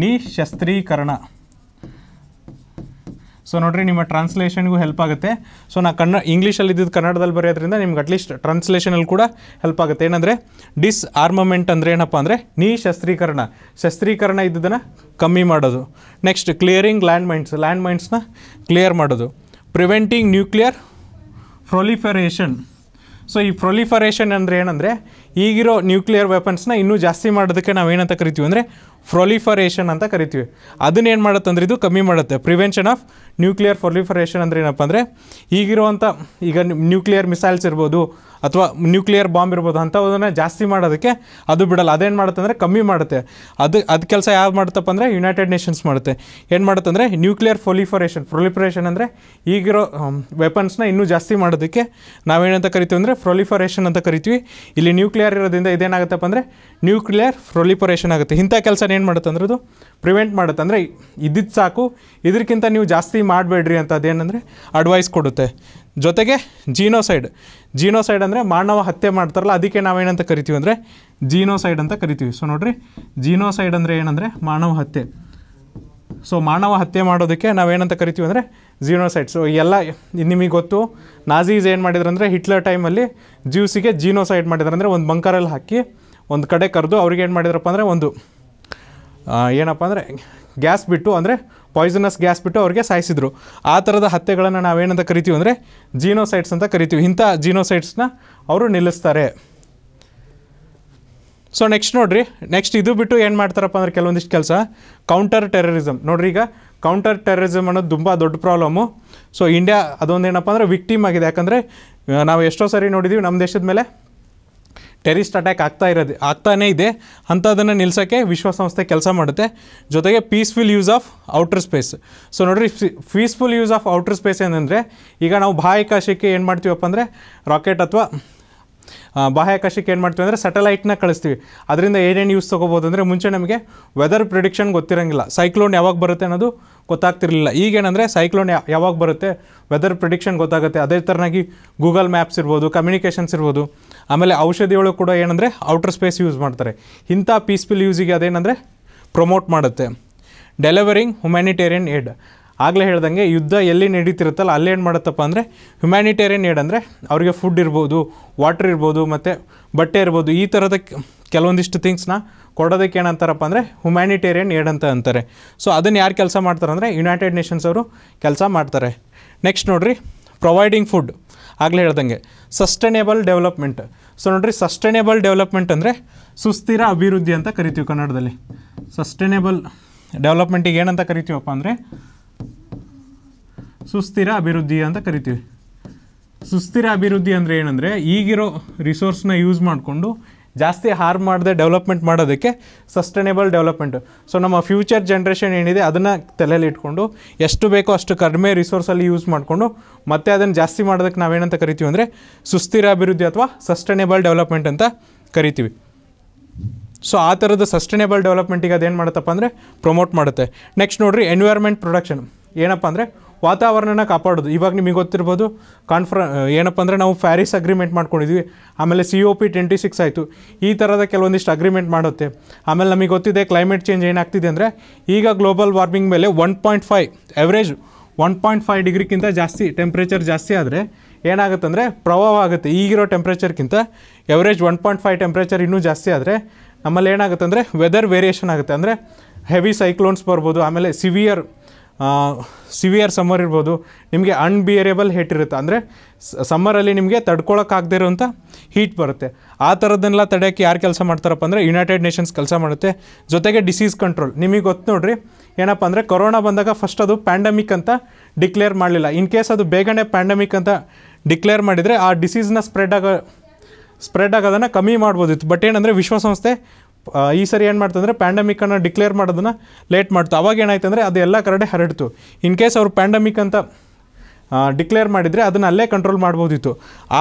ನಿಶಸ್ತ್ರೀಕರಣ ಸೊ ನೋಡಿರಿ ನಿಮ್ಮ ಟ್ರಾನ್ಸ್ಲೇಷನ್ಗೂ ಹೆಲ್ಪ್ ಆಗುತ್ತೆ ಸೊ ನಾ ಕನ್ನಡ ಇಂಗ್ಲೀಷಲ್ಲಿ ಇದ್ದಿದ್ದು ಕನ್ನಡದಲ್ಲಿ ಬರೆಯೋದ್ರಿಂದ ನಿಮ್ಗೆ ಅಟ್ಲೀಸ್ಟ್ ಟ್ರಾನ್ಸ್ಲೇಷನಲ್ಲಿ ಕೂಡ ಹೆಲ್ಪ್ ಆಗುತ್ತೆ ಏನಂದರೆ ಡಿಸ್ ಆರ್ಮಮೆಂಟ್ ಅಂದರೆ ಏನಪ್ಪ ಅಂದರೆ ನೀ ಶಸ್ತ್ರೀಕರಣ ಶಸ್ತ್ರೀಕರಣ ಇದ್ದದನ್ನು ಕಮ್ಮಿ ಮಾಡೋದು next clearing land mines land ಮೈಂಡ್ಸ್ನ ಕ್ಲಿಯರ್ ಮಾಡೋದು ಪ್ರಿವೆಂಟಿಂಗ್ ನ್ಯೂಕ್ಲಿಯರ್ ಪ್ರೊಲಿಫರೇಷನ್ ಸೊ ಈ ಪ್ರೊಲಿಫರೇಷನ್ ಅಂದರೆ ಏನಂದರೆ ಈಗಿರೋ ನ್ಯೂಕ್ಲಿಯರ್ ವೆಪನ್ಸ್ನ ಇನ್ನೂ ಜಾಸ್ತಿ ಮಾಡೋದಕ್ಕೆ ನಾವು ಏನಂತ ಕರಿತೀವಿ ಅಂದರೆ ಫ್ರೊಲಿಫರೇಷನ್ ಅಂತ ಕರಿತೀವಿ ಅದನ್ನೇನು ಮಾಡುತ್ತೆ ಅಂದರೆ ಇದು ಕಮ್ಮಿ ಮಾಡುತ್ತೆ ಪ್ರಿವೆನ್ಷನ್ ಆಫ್ ನ್ಯೂಕ್ಲಿಯರ್ ಫ್ರೊಲಿಫರೇಷನ್ ಅಂದರೆ ಏನಪ್ಪ ಅಂದರೆ ಈಗಿರುವಂಥ ಈಗ ನ್ಯೂಕ್ಲಿಯರ್ ಮಿಸೈಲ್ಸ್ ಇರ್ಬೋದು ಅಥವಾ ನ್ಯೂಕ್ಲಿಯರ್ ಬಾಂಬ್ ಇರ್ಬೋದು ಅಂಥವನ್ನ ಜಾಸ್ತಿ ಮಾಡೋದಕ್ಕೆ ಅದು ಬಿಡಲ್ಲ ಅದೇನು ಮಾಡುತ್ತೆ ಅಂದರೆ ಕಮ್ಮಿ ಮಾಡುತ್ತೆ ಅದು ಅದು ಕೆಲಸ ಯಾವ್ದು ಮಾಡುತ್ತಪ್ಪ ಅಂದರೆ ಯುನೈಟೆಡ್ ನೇಷನ್ಸ್ ಮಾಡುತ್ತೆ ಏನು ಮಾಡುತ್ತೆ ಅಂದರೆ ನ್ಯೂಕ್ಲಿಯರ್ ಫೊಲಿಫರೇಷನ್ ಫ್ರೊಲಿಫರೇಷನ್ ಅಂದರೆ ಈಗಿರೋ ವೆಪನ್ಸ್ನ ಇನ್ನೂ ಜಾಸ್ತಿ ಮಾಡೋದಕ್ಕೆ ನಾವೇನಂತ ಕರಿತೀವಿ ಅಂದರೆ ಫ್ರೊಲಿಫರೇಷನ್ ಅಂತ ಕರಿತೀವಿ ಇಲ್ಲಿ ನ್ಯೂಕ್ಲಿಯರ್ ಇರೋದ್ರಿಂದ ಇದೇನಾಗುತ್ತಪ್ಪ ಅಂದರೆ ನ್ಯೂಕ್ಲಿಯರ್ ಫ್ರೊಲಿಫರೇಷನ್ ಆಗುತ್ತೆ ಇಂಥ ಕೆಲಸ ಏನ್ ಏನು ಮಾಡುತ್ತೆ ಅಂದ್ರೆ ಅದು ಪ್ರಿವೆಂಟ್ ಮಾಡುತ್ತೆ ಅಂದರೆ ಇದ್ದಿದ್ದು ಸಾಕು ಇದಕ್ಕಿಂತ ನೀವು ಜಾಸ್ತಿ ಮಾಡಬೇಡ್ರಿ ಅಂತ ಅದೇನಂದರೆ ಅಡ್ವೈಸ್ ಕೊಡುತ್ತೆ ಜೊತೆಗೆ ಜೀನೋಸೈಡ್ ಜೀನೋಸೈಡ್ ಅಂದರೆ ಮಾನವ ಹತ್ಯೆ ಮಾಡ್ತಾರಲ್ಲ ಅದಕ್ಕೆ ನಾವೇನಂತ ಕರಿತೀವಿ ಅಂದರೆ ಜೀನೋಸೈಡ್ ಅಂತ ಕರಿತೀವಿ ಸೊ ನೋಡಿರಿ ಜೀನೋಸೈಡ್ ಅಂದರೆ ಏನಂದರೆ ಮಾನವ ಹತ್ಯೆ ಸೊ ಮಾನವ ಹತ್ಯೆ ಮಾಡೋದಕ್ಕೆ ನಾವೇನಂತ ಕರಿತೀವಿ ಅಂದರೆ ಜೀನೋಸೈಡ್ ಸೊ ಎಲ್ಲ ನಿಮಗೆ ಗೊತ್ತು ನಾಜೀಸ್ ಏನು ಮಾಡಿದ್ರಂದರೆ ಹಿಟ್ಲರ್ ಟೈಮಲ್ಲಿ ಜ್ಯೂಸಿಗೆ ಜೀನೋಸೈಡ್ ಮಾಡಿದ್ರು ಒಂದು ಬಂಕರಲ್ಲಿ ಹಾಕಿ ಒಂದು ಕಡೆ ಕರೆದು ಅವ್ರಿಗೆ ಏನು ಮಾಡಿದ್ರಪ್ಪ ಅಂದರೆ ಒಂದು ಏನಪ್ಪ ಅಂದರೆ ಗ್ಯಾಸ್ ಬಿಟ್ಟು ಅಂದರೆ ಪಾಯ್ಸನಸ್ ಗ್ಯಾಸ್ ಬಿಟ್ಟು ಅವ್ರಿಗೆ ಸಾಯಿಸಿದ್ರು ಆ ಥರದ ಹತ್ಯೆಗಳನ್ನು ನಾವೇನಂತ ಕರಿತೀವಿ ಅಂದರೆ ಜೀನೋಸೈಟ್ಸ್ ಅಂತ ಕರಿತೀವಿ ಇಂಥ ಜೀನೋಸೈಟ್ಸ್ನ ಅವರು ನಿಲ್ಲಿಸ್ತಾರೆ ಸೊ ನೆಕ್ಸ್ಟ್ ನೋಡಿರಿ ನೆಕ್ಸ್ಟ್ ಇದು ಬಿಟ್ಟು ಏನು ಮಾಡ್ತಾರಪ್ಪ ಅಂದರೆ ಕೆಲವೊಂದಿಷ್ಟು ಕೆಲಸ ಕೌಂಟರ್ ಟೆರರಿಸಮ್ ನೋಡ್ರಿ ಈಗ ಕೌಂಟರ್ ಟೆರರಿಸಮ್ ಅನ್ನೋದು ತುಂಬ ದೊಡ್ಡ ಪ್ರಾಬ್ಲಮ್ಮು ಸೊ ಇಂಡಿಯಾ ಅದೊಂದು ಏನಪ್ಪ ಅಂದರೆ ವಿಕ್ಟಿಮ್ ಆಗಿದೆ ಯಾಕಂದರೆ ನಾವು ಎಷ್ಟೋ ಸಾರಿ ನೋಡಿದ್ದೀವಿ ನಮ್ಮ ದೇಶದ ಮೇಲೆ ಟೆರಿಸ್ಟ್ ಅಟ್ಯಾಕ್ ಆಗ್ತಾ ಇರೋದು ಆಗ್ತಾನೇ ಇದೆ ಅಂಥದ್ದನ್ನು ನಿಲ್ಲಿಸೋಕ್ಕೆ ವಿಶ್ವಸಂಸ್ಥೆ ಕೆಲಸ ಮಾಡುತ್ತೆ ಜೊತೆಗೆ peaceful use of outer space so ನೋಡಿರಿ peaceful use of outer space ಏನಂದರೆ ಈಗ ನಾವು ಬಾಹ್ಯಾಕಾಶಕ್ಕೆ ಏನು ಮಾಡ್ತೀವಪ್ಪ ಅಂದರೆ ರಾಕೆಟ್ ಅಥವಾ ಬಾಹ್ಯಾಕಾಶಕ್ಕೆ ಏನು ಮಾಡ್ತೀವಿ ಅಂದರೆ ಸ್ಯಾಟಲೈಟ್ನ ಕಳಿಸ್ತೀವಿ ಅದರಿಂದ ಏನೇನು ಯೂಸ್ ತೊಗೋಬೋದು ಅಂದರೆ ಮುಂಚೆ ನಮಗೆ ವೆದರ್ ಪ್ರಿಡಿಕ್ಷನ್ ಗೊತ್ತಿರೋಂಗಿಲ್ಲ ಸೈಕ್ಲೋನ್ ಯಾವಾಗ ಬರುತ್ತೆ ಅನ್ನೋದು ಗೊತ್ತಾಗ್ತಿರಲಿಲ್ಲ ಈಗೇನಂದರೆ ಸೈಕ್ಲೋನ್ ಯಾವಾಗ ಬರುತ್ತೆ ವೆದರ್ ಪ್ರಿಡಿಕ್ಷನ್ ಗೊತ್ತಾಗುತ್ತೆ ಅದೇ ಥರನಾಗಿ ಗೂಗಲ್ ಮ್ಯಾಪ್ಸ್ ಇರ್ಬೋದು ಕಮ್ಯುನಿಕೇಷನ್ಸ್ ಇರ್ಬೋದು ಆಮೇಲೆ ಔಷಧಿಗಳು ಕೂಡ ಏನಂದರೆ ಔಟರ್ ಸ್ಪೇಸ್ ಯೂಸ್ ಮಾಡ್ತಾರೆ ಇಂಥ ಪೀಸ್ಫುಲ್ ಯೂಸಿಗೆ ಅದೇನಂದರೆ ಪ್ರಮೋಟ್ ಮಾಡುತ್ತೆ ಡೆಲಿವರಿಂಗ್ ಹ್ಯುಮ್ಯಾನಿಟೇರಿಯನ್ ಏಡ್ ಆಗಲೇ ಹೇಳ್ದಂಗೆ ಯುದ್ಧ ಎಲ್ಲಿ ನಡೀತಿರುತ್ತಲ್ಲ ಅಲ್ಲೇನು ಮಾಡುತ್ತಪ್ಪ ಅಂದರೆ ಹ್ಯುಮ್ಯಾನಿಟೇರಿಯನ್ ಏಡ್ ಅಂದರೆ ಅವರಿಗೆ ಫುಡ್ ಇರ್ಬೋದು ವಾಟರ್ ಇರ್ಬೋದು ಮತ್ತು ಬಟ್ಟೆ ಇರ್ಬೋದು ಈ ಥರದ ಕೆಲವೊಂದಿಷ್ಟು ಥಿಂಗ್ಸ್ನ ಕೊಡೋದಕ್ಕೆ ಏನಂತಾರಪ್ಪ ಅಂದರೆ ಹ್ಯುಮ್ಯಾನಿಟೇರಿಯನ್ ಏಡ್ ಅಂತ ಅಂತಾರೆ ಸೊ ಅದನ್ನು ಯಾರು ಕೆಲಸ ಮಾಡ್ತಾರೆ ಅಂದರೆ ಯುನೈಟೆಡ್ ನೇಷನ್ಸ್ ಅವರು ಕೆಲಸ ಮಾಡ್ತಾರೆ ನೆಕ್ಸ್ಟ್ ನೋಡಿರಿ ಪ್ರೊವೈಡಿಂಗ್ ಫುಡ್ ಆಗಲೇ ಹೇಳ್ದಂಗೆ ಸಸ್ಟೇನೇಬಲ್ ಡೆವಲಪ್ಮೆಂಟ್ ಸೊ ನೋಡಿರಿ ಸಸ್ಟೇನೇಬಲ್ ಡೆವಲಪ್ಮೆಂಟ್ ಅಂದರೆ ಸುಸ್ಥಿರ ಅಭಿವೃದ್ಧಿ ಅಂತ ಕರಿತೀವಿ ಕನ್ನಡದಲ್ಲಿ ಸಸ್ಟೇನೇಬಲ್ ಡೆವಲಪ್ಮೆಂಟಿಗೆ ಏನಂತ ಕರಿತೀವಪ್ಪ ಅಂದರೆ ಸುಸ್ಥಿರ ಅಭಿವೃದ್ಧಿ ಅಂತ ಕರಿತೀವಿ ಸುಸ್ಥಿರ ಅಭಿವೃದ್ಧಿ ಅಂದರೆ ಏನಂದರೆ ಈಗಿರೋ ರಿಸೋರ್ಸ್ನ ಯೂಸ್ ಮಾಡಿಕೊಂಡು ಜಾಸ್ತಿ ಹಾರ್ಮ್ ಮಾಡದೆ ಡೆವಲಪ್ಮೆಂಟ್ ಮಾಡೋದಕ್ಕೆ ಸಸ್ಟೈನೇಬಲ್ ಡೆವಲಪ್ಮೆಂಟ್ ಸೊ ನಮ್ಮ ಫ್ಯೂಚರ್ ಜನ್ರೇಷನ್ ಏನಿದೆ ಅದನ್ನು ತಲೆಯಲ್ಲಿ ಇಟ್ಕೊಂಡು ಎಷ್ಟು ಬೇಕೋ ಅಷ್ಟು ಕಡಿಮೆ ರಿಸೋರ್ಸಲ್ಲಿ ಯೂಸ್ ಮಾಡಿಕೊಂಡು ಮತ್ತೆ ಅದನ್ನು ಜಾಸ್ತಿ ಮಾಡೋದಕ್ಕೆ ನಾವೇನಂತ ಕರಿತೀವಿ ಅಂದರೆ ಸುಸ್ಥಿರ ಅಭಿವೃದ್ಧಿ ಅಥವಾ ಸಸ್ಟೈನೇಬಲ್ ಡೆವಲಪ್ಮೆಂಟ್ ಅಂತ ಕರಿತೀವಿ ಸೊ ಆ ಥರದ ಸಸ್ಟೈನೇಬಲ್ ಡೆವಲಪ್ಮೆಂಟಿಗೆ ಅದೇನು ಮಾಡುತ್ತಪ್ಪ ಅಂದರೆ ಪ್ರಮೋಟ್ ಮಾಡುತ್ತೆ ನೆಕ್ಸ್ಟ್ ನೋಡಿರಿ ಎನ್ವೈರ್ಮೆಂಟ್ ಪ್ರೊಡಕ್ಷನ್ ಏನಪ್ಪ ಅಂದರೆ ವಾತಾವರಣನ ಕಾಪಾಡೋದು ಇವಾಗ ನಿಮಗೆ ಗೊತ್ತಿರ್ಬೋದು ಕಾನ್ಫರ ಏನಪ್ಪ ಅಂದರೆ ನಾವು ಫ್ಯಾರಿಸ್ ಅಗ್ರಿಮೆಂಟ್ ಮಾಡ್ಕೊಂಡಿದ್ವಿ ಆಮೇಲೆ C O P twenty six ಆಯಿತು ಈ ಥರದ ಕೆಲವೊಂದಿಷ್ಟು ಅಗ್ರಿಮೆಂಟ್ ಮಾಡುತ್ತೆ ಆಮೇಲೆ ನಮಗೆ ಗೊತ್ತಿದೆ ಕ್ಲೈಮೇಟ್ ಚೇಂಜ್ ಏನಾಗ್ತಿದೆ ಅಂದರೆ ಈಗ ಗ್ಲೋಬಲ್ ವಾರ್ಮಿಂಗ್ ಮೇಲೆ one point five average one point five ಡಿಗ್ರಿಗಿಂತ ಜಾಸ್ತಿ ಟೆಂಪ್ರೇಚರ್ ಜಾಸ್ತಿ ಆದರೆ ಏನಾಗುತ್ತೆ ಅಂದರೆ ಪ್ರಭಾವ ಆಗುತ್ತೆ ಈಗಿರೋ ಟೆಂಪ್ರೇಚರ್ಗಿಂತ average one point five temperature ಇನ್ನೂ ಜಾಸ್ತಿ ಆದರೆ ನಮ್ಮಲ್ಲಿ ಏನಾಗುತ್ತೆ ಅಂದರೆ ವೆದರ್ ವೇರಿಯೇಷನ್ ಆಗುತ್ತೆ ಅಂದರೆ ಹೆವಿ ಸೈಕ್ಲೋನ್ಸ್ ಬರ್ಬೋದು ಆಮೇಲೆ ಸಿವಿಯರ್ ಸಿವಿಯರ್ ಸಮ್ಮರ್ ಇರ್ಬೋದು ನಿಮಗೆ ಅನ್ಬಿಯರೇಬಲ್ ಹೀಟ್ ಇರುತ್ತೆ ಅಂದರೆ ಸಮ್ಮರಲ್ಲಿ ನಿಮಗೆ ತಡ್ಕೊಳಕ್ಕಾಗದೇ ಇರೋಂಥ ಹೀಟ್ ಬರುತ್ತೆ ಆ ಥರದ್ದನ್ನೆಲ್ಲ ತಡೆಯೋಕ್ಕೆ ಯಾರು ಕೆಲಸ ಮಾಡ್ತಾರಪ್ಪ ಅಂದರೆ ಯುನೈಟೆಡ್ ನೇಷನ್ಸ್ ಕೆಲಸ ಮಾಡುತ್ತೆ ಜೊತೆಗೆ ಡಿಸೀಸ್ ಕಂಟ್ರೋಲ್ ನಿಮಗೆ ಗೊತ್ತು ನೋಡ್ರಿ ಏನಪ್ಪ ಅಂದರೆ ಕೊರೋನಾ ಬಂದಾಗ ಫಸ್ಟ್ ಅದು ಪ್ಯಾಂಡಮಿಕ್ ಅಂತ ಡಿಕ್ಲೇರ್ ಮಾಡಲಿಲ್ಲ ಇನ್ ಕೇಸ್ ಅದು ಬೇಗನೆ ಪ್ಯಾಂಡಮಿಕ್ ಅಂತ ಡಿಕ್ಲೇರ್ ಮಾಡಿದರೆ ಆ ಡಿಸೀಸ್ನ ಸ್ಪ್ರೆಡ್ ಆಗೋ ಸ್ಪ್ರೆಡ್ ಆಗೋದನ್ನು ಕಮ್ಮಿ ಮಾಡ್ಬೋದಿತ್ತು ಬಟ್ ಏನಂದರೆ ವಿಶ್ವಸಂಸ್ಥೆ ಈ ಸರಿ ಏನು ಮಾಡ್ತಂದರೆ ಪ್ಯಾಂಡಮಿಕ್ಕನ್ನು ಡಿಕ್ಲೇರ್ ಮಾಡೋದನ್ನು ಲೇಟ್ ಮಾಡ್ತು ಅವಾಗ ಏನಾಯ್ತು ಅಂದರೆ ಅದು ಎಲ್ಲ ಕಡೆ ಹರಡ್ತು ಇನ್ ಕೇಸ್ ಅವರು ಪ್ಯಾಂಡಮಿಕ್ ಅಂತ ಡಿಕ್ಲೇರ್ ಮಾಡಿದರೆ ಅದನ್ನು ಅಲ್ಲೇ ಕಂಟ್ರೋಲ್ ಮಾಡ್ಬೋದಿತ್ತು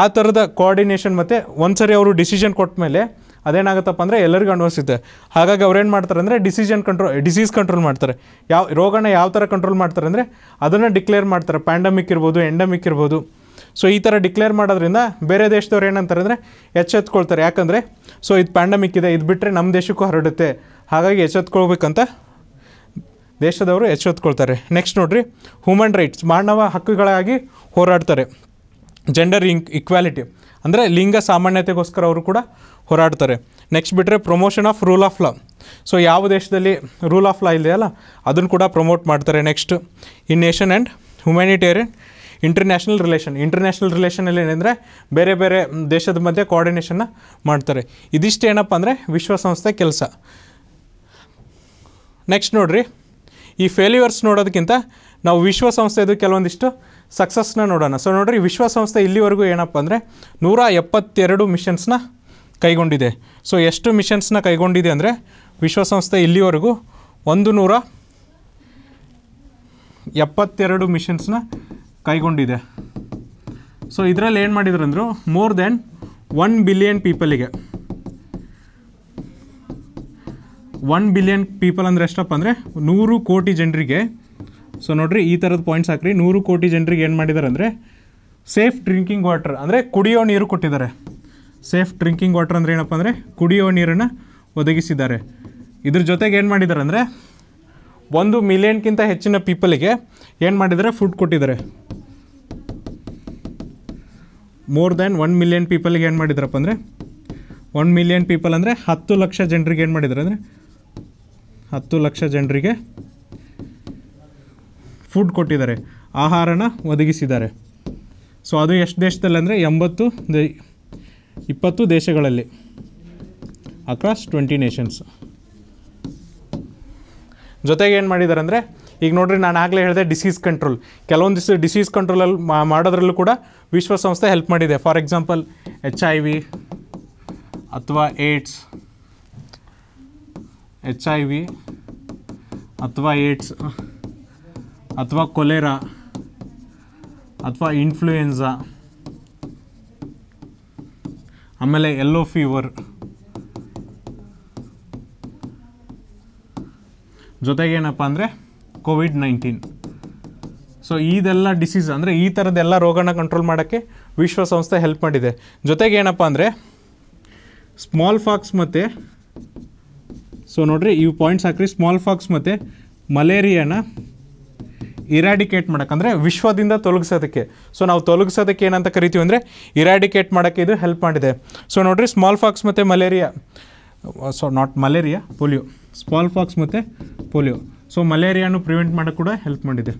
ಆ ಥರದ ಕೋಆರ್ಡಿನೇಷನ್ ಮತ್ತು ಒಂದು ಸರಿ ಅವರು ಡಿಸಿಷನ್ ಕೊಟ್ಟ ಮೇಲೆ ಅದೇನಾಗುತ್ತಪ್ಪ ಅಂದರೆ ಎಲ್ಲರಿಗೂ ಅನ್ವಯಿಸುತ್ತೆ ಹಾಗಾಗಿ ಏನು ಮಾಡ್ತಾರೆ ಅಂದರೆ ಡಿಸಿಷನ್ ಕಂಟ್ರೋಲ್ ಡಿಸೀಸ್ ಕಂಟ್ರೋಲ್ ಮಾಡ್ತಾರೆ ಯಾವ ರೋಗನ ಯಾವ ಥರ ಕಂಟ್ರೋಲ್ ಮಾಡ್ತಾರೆ ಅಂದರೆ ಅದನ್ನು ಡಿಕ್ಲೇರ್ ಮಾಡ್ತಾರೆ ಪ್ಯಾಂಡಮಿಕ್ ಇರ್ಬೋದು ಎಂಡಮಿಕ್ ಇರ್ಬೋದು ಸೊ ಈ ಥರ ಡಿಕ್ಲೇರ್ ಮಾಡೋದ್ರಿಂದ ಬೇರೆ ದೇಶದವ್ರು ಏನಂತಾರೆ ಅಂದರೆ ಎಚ್ಚೆತ್ಕೊಳ್ತಾರೆ ಯಾಕಂದರೆ ಸೊ ಇದು ಪ್ಯಾಂಡಮಿಕ್ ಇದೆ ಇದು ಬಿಟ್ಟರೆ ನಮ್ಮ ದೇಶಕ್ಕೂ ಹರಡುತ್ತೆ ಹಾಗಾಗಿ ಎಚ್ಚೆತ್ಕೊಳ್ಬೇಕಂತ ದೇಶದವರು ಎಚ್ಚೆತ್ಕೊಳ್ತಾರೆ ನೆಕ್ಸ್ಟ್ ನೋಡ್ರಿ ಹ್ಯೂಮನ್ ರೈಟ್ಸ್ ಮಾನವ ಹಕ್ಕುಗಳಾಗಿ ಹೋರಾಡ್ತಾರೆ ಜೆಂಡರ್ ಇಂಕ್ ಇಕ್ವಾಲಿಟಿ ಅಂದರೆ ಲಿಂಗ ಸಾಮಾನ್ಯತೆಗೋಸ್ಕರ ಅವರು ಕೂಡ ಹೋರಾಡ್ತಾರೆ ನೆಕ್ಸ್ಟ್ ಬಿಟ್ಟರೆ promotion of rule of law so ಯಾವ ದೇಶದಲ್ಲಿ ರೂಲ್ ಆಫ್ ಲಾ ಇದೆಯಲ್ಲ ಅದನ್ನು ಕೂಡ ಪ್ರಮೋಟ್ ಮಾಡ್ತಾರೆ next in nation and humanitarian international relation international ರಿಲೇಷನಲ್ಲಿ ಏನಂದರೆ ಬೇರೆ ಬೇರೆ ದೇಶದ ಮಧ್ಯೆ ಕೋಆರ್ಡಿನೇಷನ್ನ ಮಾಡ್ತಾರೆ ಇದಿಷ್ಟು ಏನಪ್ಪ ಅಂದರೆ ವಿಶ್ವಸಂಸ್ಥೆ ಕೆಲಸ ನೆಕ್ಸ್ಟ್ ನೋಡಿರಿ ಈ ಫೇಲ್ಯೂರ್ಸ್ ನೋಡೋದಕ್ಕಿಂತ ನಾವು ವಿಶ್ವಸಂಸ್ಥೆದು ಕೆಲವೊಂದಿಷ್ಟು ಸಕ್ಸಸ್ನ ನೋಡೋಣ ಸೊ ನೋಡಿರಿ ವಿಶ್ವಸಂಸ್ಥೆ ಇಲ್ಲಿವರೆಗೂ ಏನಪ್ಪ ಅಂದರೆ ನೂರ ಎಪ್ಪತ್ತೆರಡು ಮಿಷನ್ಸ್ನ ಕೈಗೊಂಡಿದೆ ಸೊ ಎಷ್ಟು ಮಿಷನ್ಸ್ನ ಕೈಗೊಂಡಿದೆ ಅಂದರೆ ವಿಶ್ವಸಂಸ್ಥೆ ಇಲ್ಲಿವರೆಗೂ ಒಂದು ನೂರ ಎಪ್ಪತ್ತೆರಡು ಮಿಷನ್ಸ್ನ ಕೈಗೊಂಡಿದೆ ಸೊ ಇದರಲ್ಲಿ ಏನು ಮಾಡಿದ್ರಂದ್ರು ಮೋರ್ ದೆನ್ ಒನ್ ಬಿಲಿಯನ್ ಪೀಪಲಿಗೆ ಒನ್ ಬಿಲಿಯನ್ ಪೀಪಲ್ ಅಂದರೆ ಎಷ್ಟಪ್ಪ ಅಂದರೆ ನೂರು ಕೋಟಿ ಜನರಿಗೆ ಸೊ ನೋಡಿರಿ ಈ ಥರದ ಪಾಯಿಂಟ್ಸ್ ಹಾಕ್ರಿ ನೂರು ಕೋಟಿ ಜನರಿಗೆ ಏನು ಮಾಡಿದ್ದಾರೆ ಅಂದರೆ ಸೇಫ್ ಡ್ರಿಂಕಿಂಗ್ ವಾಟರ್ ಅಂದರೆ ಕುಡಿಯೋ ನೀರು ಕೊಟ್ಟಿದ್ದಾರೆ ಸೇಫ್ ಡ್ರಿಂಕಿಂಗ್ ವಾಟರ್ ಅಂದರೆ ಏನಪ್ಪ ಅಂದರೆ ಕುಡಿಯೋ ನೀರನ್ನು ಒದಗಿಸಿದ್ದಾರೆ ಇದ್ರ ಜೊತೆಗೆ ಏನು ಮಾಡಿದ್ದಾರೆ ಅಂದರೆ ಒಂದು ಮಿಲಿಯನ್ಗಿಂತ ಹೆಚ್ಚಿನ ಪೀಪಲಿಗೆ ಏನು ಮಾಡಿದ್ದಾರೆ ಫುಡ್ ಕೊಟ್ಟಿದ್ದಾರೆ ಮೋರ್ ದ್ಯಾನ್ ಒನ್ ಮಿಲಿಯನ್ ಪೀಪಲ್ಗೆ ಏನು ಮಾಡಿದ್ರಪ್ಪ ಅಂದರೆ ಒನ್ ಮಿಲಿಯನ್ ಪೀಪಲ್ ಅಂದರೆ ಹತ್ತು ಲಕ್ಷ ಜನರಿಗೆ ಏನು ಮಾಡಿದ್ರು ಅಂದರೆ ಹತ್ತು ಲಕ್ಷ ಜನರಿಗೆ ಫುಡ್ ಕೊಟ್ಟಿದ್ದಾರೆ ಆಹಾರನ ಒದಗಿಸಿದ್ದಾರೆ ಸೊ ಅದು ಎಷ್ಟು ದೇಶದಲ್ಲಿ ಅಂದರೆ ಎಂಬತ್ತು ದೇ ಇಪ್ಪತ್ತು ದೇಶಗಳಲ್ಲಿ ಅಕ್ರಾಸ್ ಟ್ವೆಂಟಿ ನೇಷನ್ಸ್ ಜೊತೆಗೆ ಏನು ಮಾಡಿದ್ದಾರೆ ಅಂದರೆ ಈಗ ನೋಡ್ರಿ ನಾನು ಆಗಲೇ ಹೇಳಿದೆ ಡಿಸೀಸ್ ಕಂಟ್ರೋಲ್ ಕೆಲವೊಂದಿಷ್ಟು ಡಿಸೀಸ್ ಕಂಟ್ರೋಲಲ್ಲಿ ಮಾಡೋದ್ರಲ್ಲೂ ಕೂಡ ವಿಶ್ವಸಂಸ್ಥೆ ಹೆಲ್ಪ್ ಮಾಡಿದೆ for example H I V ಅಥವಾ ಏಡ್ಸ್ ಎಚ್ ಐ ವಿ ಅಥವಾ ಏಡ್ಸ್ ಅಥವಾ ಕೊಲೆರಾ ಅಥವಾ ಇನ್ಫ್ಲೂಯೆನ್ಸಾ ಆಮೇಲೆ ಎಲ್ಲೋ ಫೀವರ್ ಜೊತೆಗೇನಪ್ಪ ಅಂದರೆ ಕೋವಿಡ್ ನೈನ್ಟೀನ್ ಸೊ ಇದೆಲ್ಲ ಡಿಸೀಸ್ ಅಂದರೆ ಈ ಥರದ್ದೆಲ್ಲ ರೋಗನ ಕಂಟ್ರೋಲ್ ಮಾಡೋಕ್ಕೆ ವಿಶ್ವಸಂಸ್ಥೆ ಹೆಲ್ಪ್ ಮಾಡಿದೆ ಜೊತೆಗೆ ಏನಪ್ಪ ಅಂದರೆ ಸ್ಮಾಲ್ ಫಾಕ್ಸ್ ಮತ್ತು ಸೊ ನೋಡಿರಿ ಈ ಪಾಯಿಂಟ್ಸ್ ಹಾಕ್ರಿ ಸ್ಮಾಲ್ ಫಾಕ್ಸ್ ಮತ್ತು ಮಲೇರಿಯಾನ ಇರಾಡಿಕೇಟ್ ಮಾಡೋಕ್ಕಂದರೆ ವಿಶ್ವದಿಂದ ತೊಲಗಿಸೋದಕ್ಕೆ ಸೊ ನಾವು ತೊಲಗಿಸೋದಕ್ಕೆ ಏನಂತ ಕರಿತೀವಿ ಅಂದರೆ ಇರಾಡಿಕೇಟ್ ಮಾಡೋಕ್ಕೆ ಇದು ಹೆಲ್ಪ್ ಮಾಡಿದೆ ಸೊ ನೋಡಿರಿ ಸ್ಮಾಲ್ ಫಾಕ್ಸ್ ಮತ್ತು malaria so not malaria polio smallpox ಮತ್ತು ಪೋಲಿಯೋ ಸೊ ಮಲೇರಿಯಾನು ಪ್ರಿವೆಂಟ್ ಮಾಡೋಕ್ಕೆ ಕೂಡ ಹೆಲ್ಪ್ ಮಾಡಿದೆ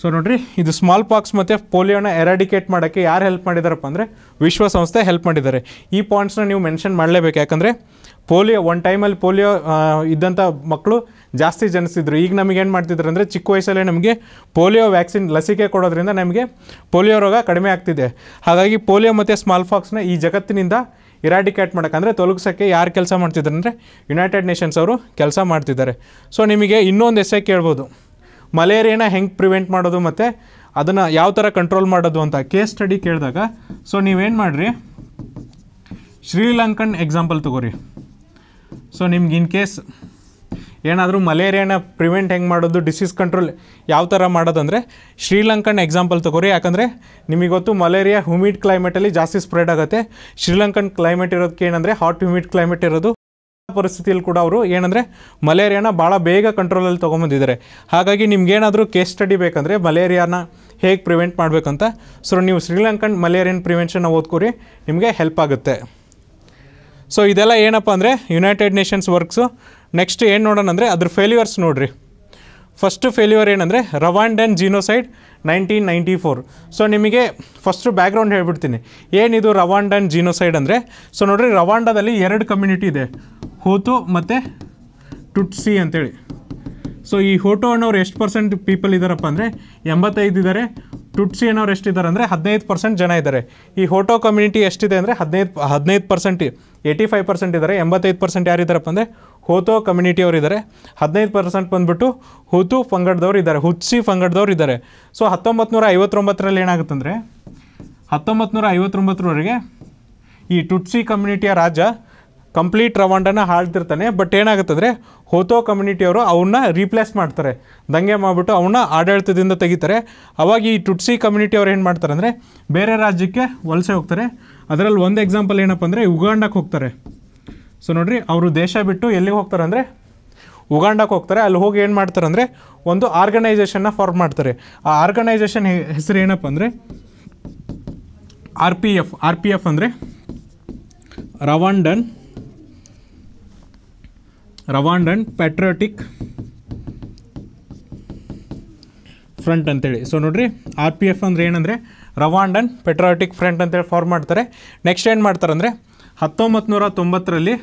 ಸೊ ನೋಡಿರಿ ಇದು ಸ್ಮಾಲ್ ಪಾಕ್ಸ್ ಮತ್ತು ಪೋಲಿಯೋನ ಎರಾಡಿಕೇಟ್ ಮಾಡೋಕ್ಕೆ ಯಾರು ಹೆಲ್ಪ್ ಮಾಡಿದಾರಪ್ಪ ಅಂದರೆ ವಿಶ್ವಸಂಸ್ಥೆ ಹೆಲ್ಪ್ ಮಾಡಿದ್ದಾರೆ ಈ ಪಾಯಿಂಟ್ಸ್ನ ನೀವು ಮೆನ್ಷನ್ ಮಾಡಲೇಬೇಕು ಯಾಕಂದರೆ ಪೋಲಿಯೋ ಒನ್ ಟೈಮಲ್ಲಿ ಪೋಲಿಯೋ ಇದ್ದಂಥ ಮಕ್ಕಳು ಜಾಸ್ತಿ ಜನಿಸಿದ್ರು ಈಗ ನಮಗೆ ಏನು ಮಾಡ್ತಿದ್ರು ಅಂದರೆ ಚಿಕ್ಕ ವಯಸ್ಸಲ್ಲೇ ನಮಗೆ ಪೋಲಿಯೋ ವ್ಯಾಕ್ಸಿನ್ ಲಸಿಕೆ ಕೊಡೋದ್ರಿಂದ ನಮಗೆ ಪೋಲಿಯೋ ರೋಗ ಕಡಿಮೆ ಆಗ್ತಿದೆ ಹಾಗಾಗಿ ಪೋಲಿಯೋ ಮತ್ತು ಸ್ಮಾಲ್ ಪಾಕ್ಸ್ನ ಈ ಜಗತ್ತಿನಿಂದ ಇರಾಡಿಕೇಟ್ ಮಾಡೋಕ್ಕಂದರೆ ತೊಲಗಿಸೋಕ್ಕೆ ಯಾರು ಕೆಲಸ ಮಾಡ್ತಿದ್ದಾರೆ ಅಂದರೆ ಯುನೈಟೆಡ್ ನೇಷನ್ಸ್ ಅವರು ಕೆಲಸ ಮಾಡ್ತಿದ್ದಾರೆ ಸೊ ನಿಮಗೆ ಇನ್ನೊಂದು ಎಸ್ಸೆ ಕೇಳ್ಬೋದು ಮಲೇರಿಯಾನ ಹೆಂಗೆ ಪ್ರಿವೆಂಟ್ ಮಾಡೋದು ಮತ್ತು ಅದನ್ನು ಯಾವ ಥರ ಕಂಟ್ರೋಲ್ ಮಾಡೋದು ಅಂತ ಕೇಸ್ ಸ್ಟಡಿ ಕೇಳಿದಾಗ ಸೊ ನೀವೇನು ಮಾಡಿರಿ ಶ್ರೀಲಂಕನ್ ಎಕ್ಸಾಂಪಲ್ ತಗೋರಿ ಸೊ ನಿಮ್ಗೆ ಇನ್ ಕೇಸ್ ಏನಾದರೂ ಮಲೇರಿಯಾನ ಪ್ರಿವೆಂಟ್ ಹೆಂಗೆ ಮಾಡೋದು ಡಿಸೀಸ್ ಕಂಟ್ರೋಲ್ ಯಾವ ಥರ ಮಾಡೋದಂದರೆ ಶ್ರೀಲಂಕನ್ ಎಕ್ಸಾಂಪಲ್ ತಗೋರಿ ಯಾಕಂದರೆ ನಿಮಗೆ ಗೊತ್ತು ಮಲೇರಿಯಾ ಹ್ಯೂಮಿಡ್ ಕ್ಲೈಮೇಟಲ್ಲಿ ಜಾಸ್ತಿ ಸ್ಪ್ರೆಡ್ ಆಗುತ್ತೆ ಶ್ರೀಲಂಕನ್ ಕ್ಲೈಮೇಟ್ ಇರೋದಕ್ಕೆ ಏನಂದರೆ ಹಾಟ್ ಹ್ಯೂಮಿಡ್ ಕ್ಲೈಮೇಟ್ ಇರೋದು ಪರಿಸ್ಥಿತಿಯಲ್ಲಿ ಕೂಡ ಅವರು ಏನಂದರೆ ಮಲೇರಿಯಾನ ಭಾಳ ಬೇಗ ಕಂಟ್ರೋಲಲ್ಲಿ ತೊಗೊಂಬಂದಿದ್ದಾರೆ ಹಾಗಾಗಿ ನಿಮ್ಗೇನಾದರೂ ಕೇಸ್ ಸ್ಟಡಿ ಬೇಕಂದರೆ ಮಲೇರಿಯಾನ ಹೇಗೆ ಪ್ರಿವೆಂಟ್ ಮಾಡಬೇಕಂತ ಸೊ ನೀವು ಶ್ರೀಲಂಕನ್ ಮಲೇರಿಯನ್ ಪ್ರಿವೆನ್ಷನ್ನ ಓದ್ಕೊರಿ ನಿಮಗೆ ಹೆಲ್ಪ್ ಆಗುತ್ತೆ ಸೊ ಇದೆಲ್ಲ ಏನಪ್ಪ ಅಂದರೆ ಯುನೈಟೆಡ್ ನೇಷನ್ಸ್ ವರ್ಕ್ಸು ನೆಕ್ಸ್ಟ್ ಏನು ನೋಡೋಣ ಅಂದರೆ ಅದ್ರ ಫೇಲ್ಯೂರ್ಸ್ ನೋಡಿರಿ ಫಸ್ಟು ಫೇಲ್ಯೂರ್ ಏನಂದರೆ Rwanda and genocide nineteen ninety four so ನಿಮಗೆ ಫಸ್ಟು ಬ್ಯಾಕ್ಗ್ರೌಂಡ್ ಹೇಳ್ಬಿಡ್ತೀನಿ ಏನಿದು ರವಾಂಡ್ ಆ್ಯಂಡ್ ಜಿನೋಸೈಡ್ ಅಂದರೆ ಸೊ ನೋಡಿರಿ ರವಾಂಡಾದಲ್ಲಿ ಎರಡು ಕಮ್ಯುನಿಟಿ ಇದೆ ಹೋತು ಮತ್ತು ಟುಟ್ಸಿ ಅಂತೇಳಿ ಸೊ ಈ ಹೋಟೋ ಅನ್ನೋರು ಎಷ್ಟು ಪರ್ಸೆಂಟ್ ಪೀಪಲ್ ಇದ್ದಾರಪ್ಪ ಅಂದರೆ ಎಂಬತ್ತೈದು ಇದ್ದಾರೆ ಟುಟ್ಸಿ ಅನ್ನೋರು ಎಷ್ಟಿದ್ದಾರೆ ಅಂದರೆ ಹದಿನೈದು ಪರ್ಸೆಂಟ್ ಜನ ಇದ್ದಾರೆ ಈ ಹೋಟೋ ಕಮ್ಯುನಿಟಿ ಎಷ್ಟಿದೆ ಅಂದರೆ ಹದಿನೈದು ಹದಿನೈದು ಪರ್ಸೆಂಟ್ ಏಯ್ಟಿ ಫೈವ್ ಪರ್ಸೆಂಟ್ ಇದ್ದಾರೆ ಎಂಬತ್ತೈದು ಪರ್ಸೆಂಟ್ ಯಾರಿದ್ದಾರಪ್ಪ ಅಂದರೆ ಹೋತೋ ಕಮ್ಯುನಿಟಿಯವರು ಇದ್ದಾರೆ ಹದಿನೈದು ಪರ್ಸೆಂಟ್ ಬಂದುಬಿಟ್ಟು ಹುತು ಪಂಗಡದವ್ರು ಇದ್ದಾರೆ ಹುಚ್ಚಿ ಪಂಗಡದವ್ರು ಇದ್ದಾರೆ ಸೊ ಹತ್ತೊಂಬತ್ತು ನೂರ ಐವತ್ತೊಂಬತ್ತರಲ್ಲಿ ಏನಾಗುತ್ತಂದರೆ ಹತ್ತೊಂಬತ್ತು ನೂರ ಐವತ್ತೊಂಬತ್ತರವರೆಗೆ ಈ ಟುಟ್ಸಿ ಕಮ್ಯುನಿಟಿಯ ರಾಜ ಕಂಪ್ಲೀಟ್ ರವಾಂಡನ ಆಳ್ತಿರ್ತಾನೆ ಬಟ್ ಏನಾಗುತ್ತಂದರೆ ಹೋತೋ ಕಮ್ಯುನಿಟಿಯವರು ಅವನ್ನ ರೀಪ್ಲೇಸ್ ಮಾಡ್ತಾರೆ ದಂಗೆ ಮಾಡಿಬಿಟ್ಟು ಅವನ್ನ ಆಡಳಿತದಿಂದ ತೆಗಿತಾರೆ ಅವಾಗ ಈ ಟುಟ್ಸಿ ಕಮ್ಯುನಿಟಿಯವ್ರು ಏನು ಮಾಡ್ತಾರೆ ಅಂದರೆ ಬೇರೆ ರಾಜ್ಯಕ್ಕೆ ವಲಸೆ ಹೋಗ್ತಾರೆ ಅದರಲ್ಲಿ ಒಂದು ಎಕ್ಸಾಂಪಲ್ ಏನಪ್ಪ ಅಂದರೆ ಉಗಾಂಡಕ್ಕೆ ಹೋಗ್ತಾರೆ ಸೊ ನೋಡ್ರಿ ಅವರು ದೇಶ ಬಿಟ್ಟು ಎಲ್ಲಿಗೆ ಹೋಗ್ತಾರೆ ಅಂದರೆ ಉಗಾಂಡಕ್ಕೆ ಹೋಗ್ತಾರೆ ಅಲ್ಲಿ ಹೋಗಿ ಏನು ಮಾಡ್ತಾರೆ ಅಂದರೆ ಒಂದು ಆರ್ಗನೈಸೇಷನ್ನ ಫಾರ್ಮ್ ಮಾಡ್ತಾರೆ ಆ ಆರ್ಗನೈಸೇಷನ್ ಹೆಸರು ಏನಪ್ಪ ಅಂದರೆ R P F R P F ಅಂದರೆ ರವಾಂಡನ್ ರವಾಂಡನ್ ಪ್ಯಾಟ್ರಿಯೋಟಿಕ್ ಫ್ರಂಟ್ ಅಂತೇಳಿ ಸೊ ನೋಡ್ರಿ ಆರ್ ಪಿ ಎಫ್ ಅಂದರೆ ಏನಂದರೆ ರವಾಂಡನ್ ಪೆಟ್ರಾಟಿಕ್ ಫ್ರಂಟ್ ಅಂತೇಳಿ ಫಾರ್ಮ್ ಮಾಡ್ತಾರೆ ನೆಕ್ಸ್ಟ್ ಏನು ಮಾಡ್ತಾರೆ ಅಂದರೆ ಹತ್ತೊಂಬತ್ತು ನೂರ ತೊಂಬತ್ತರಲ್ಲಿ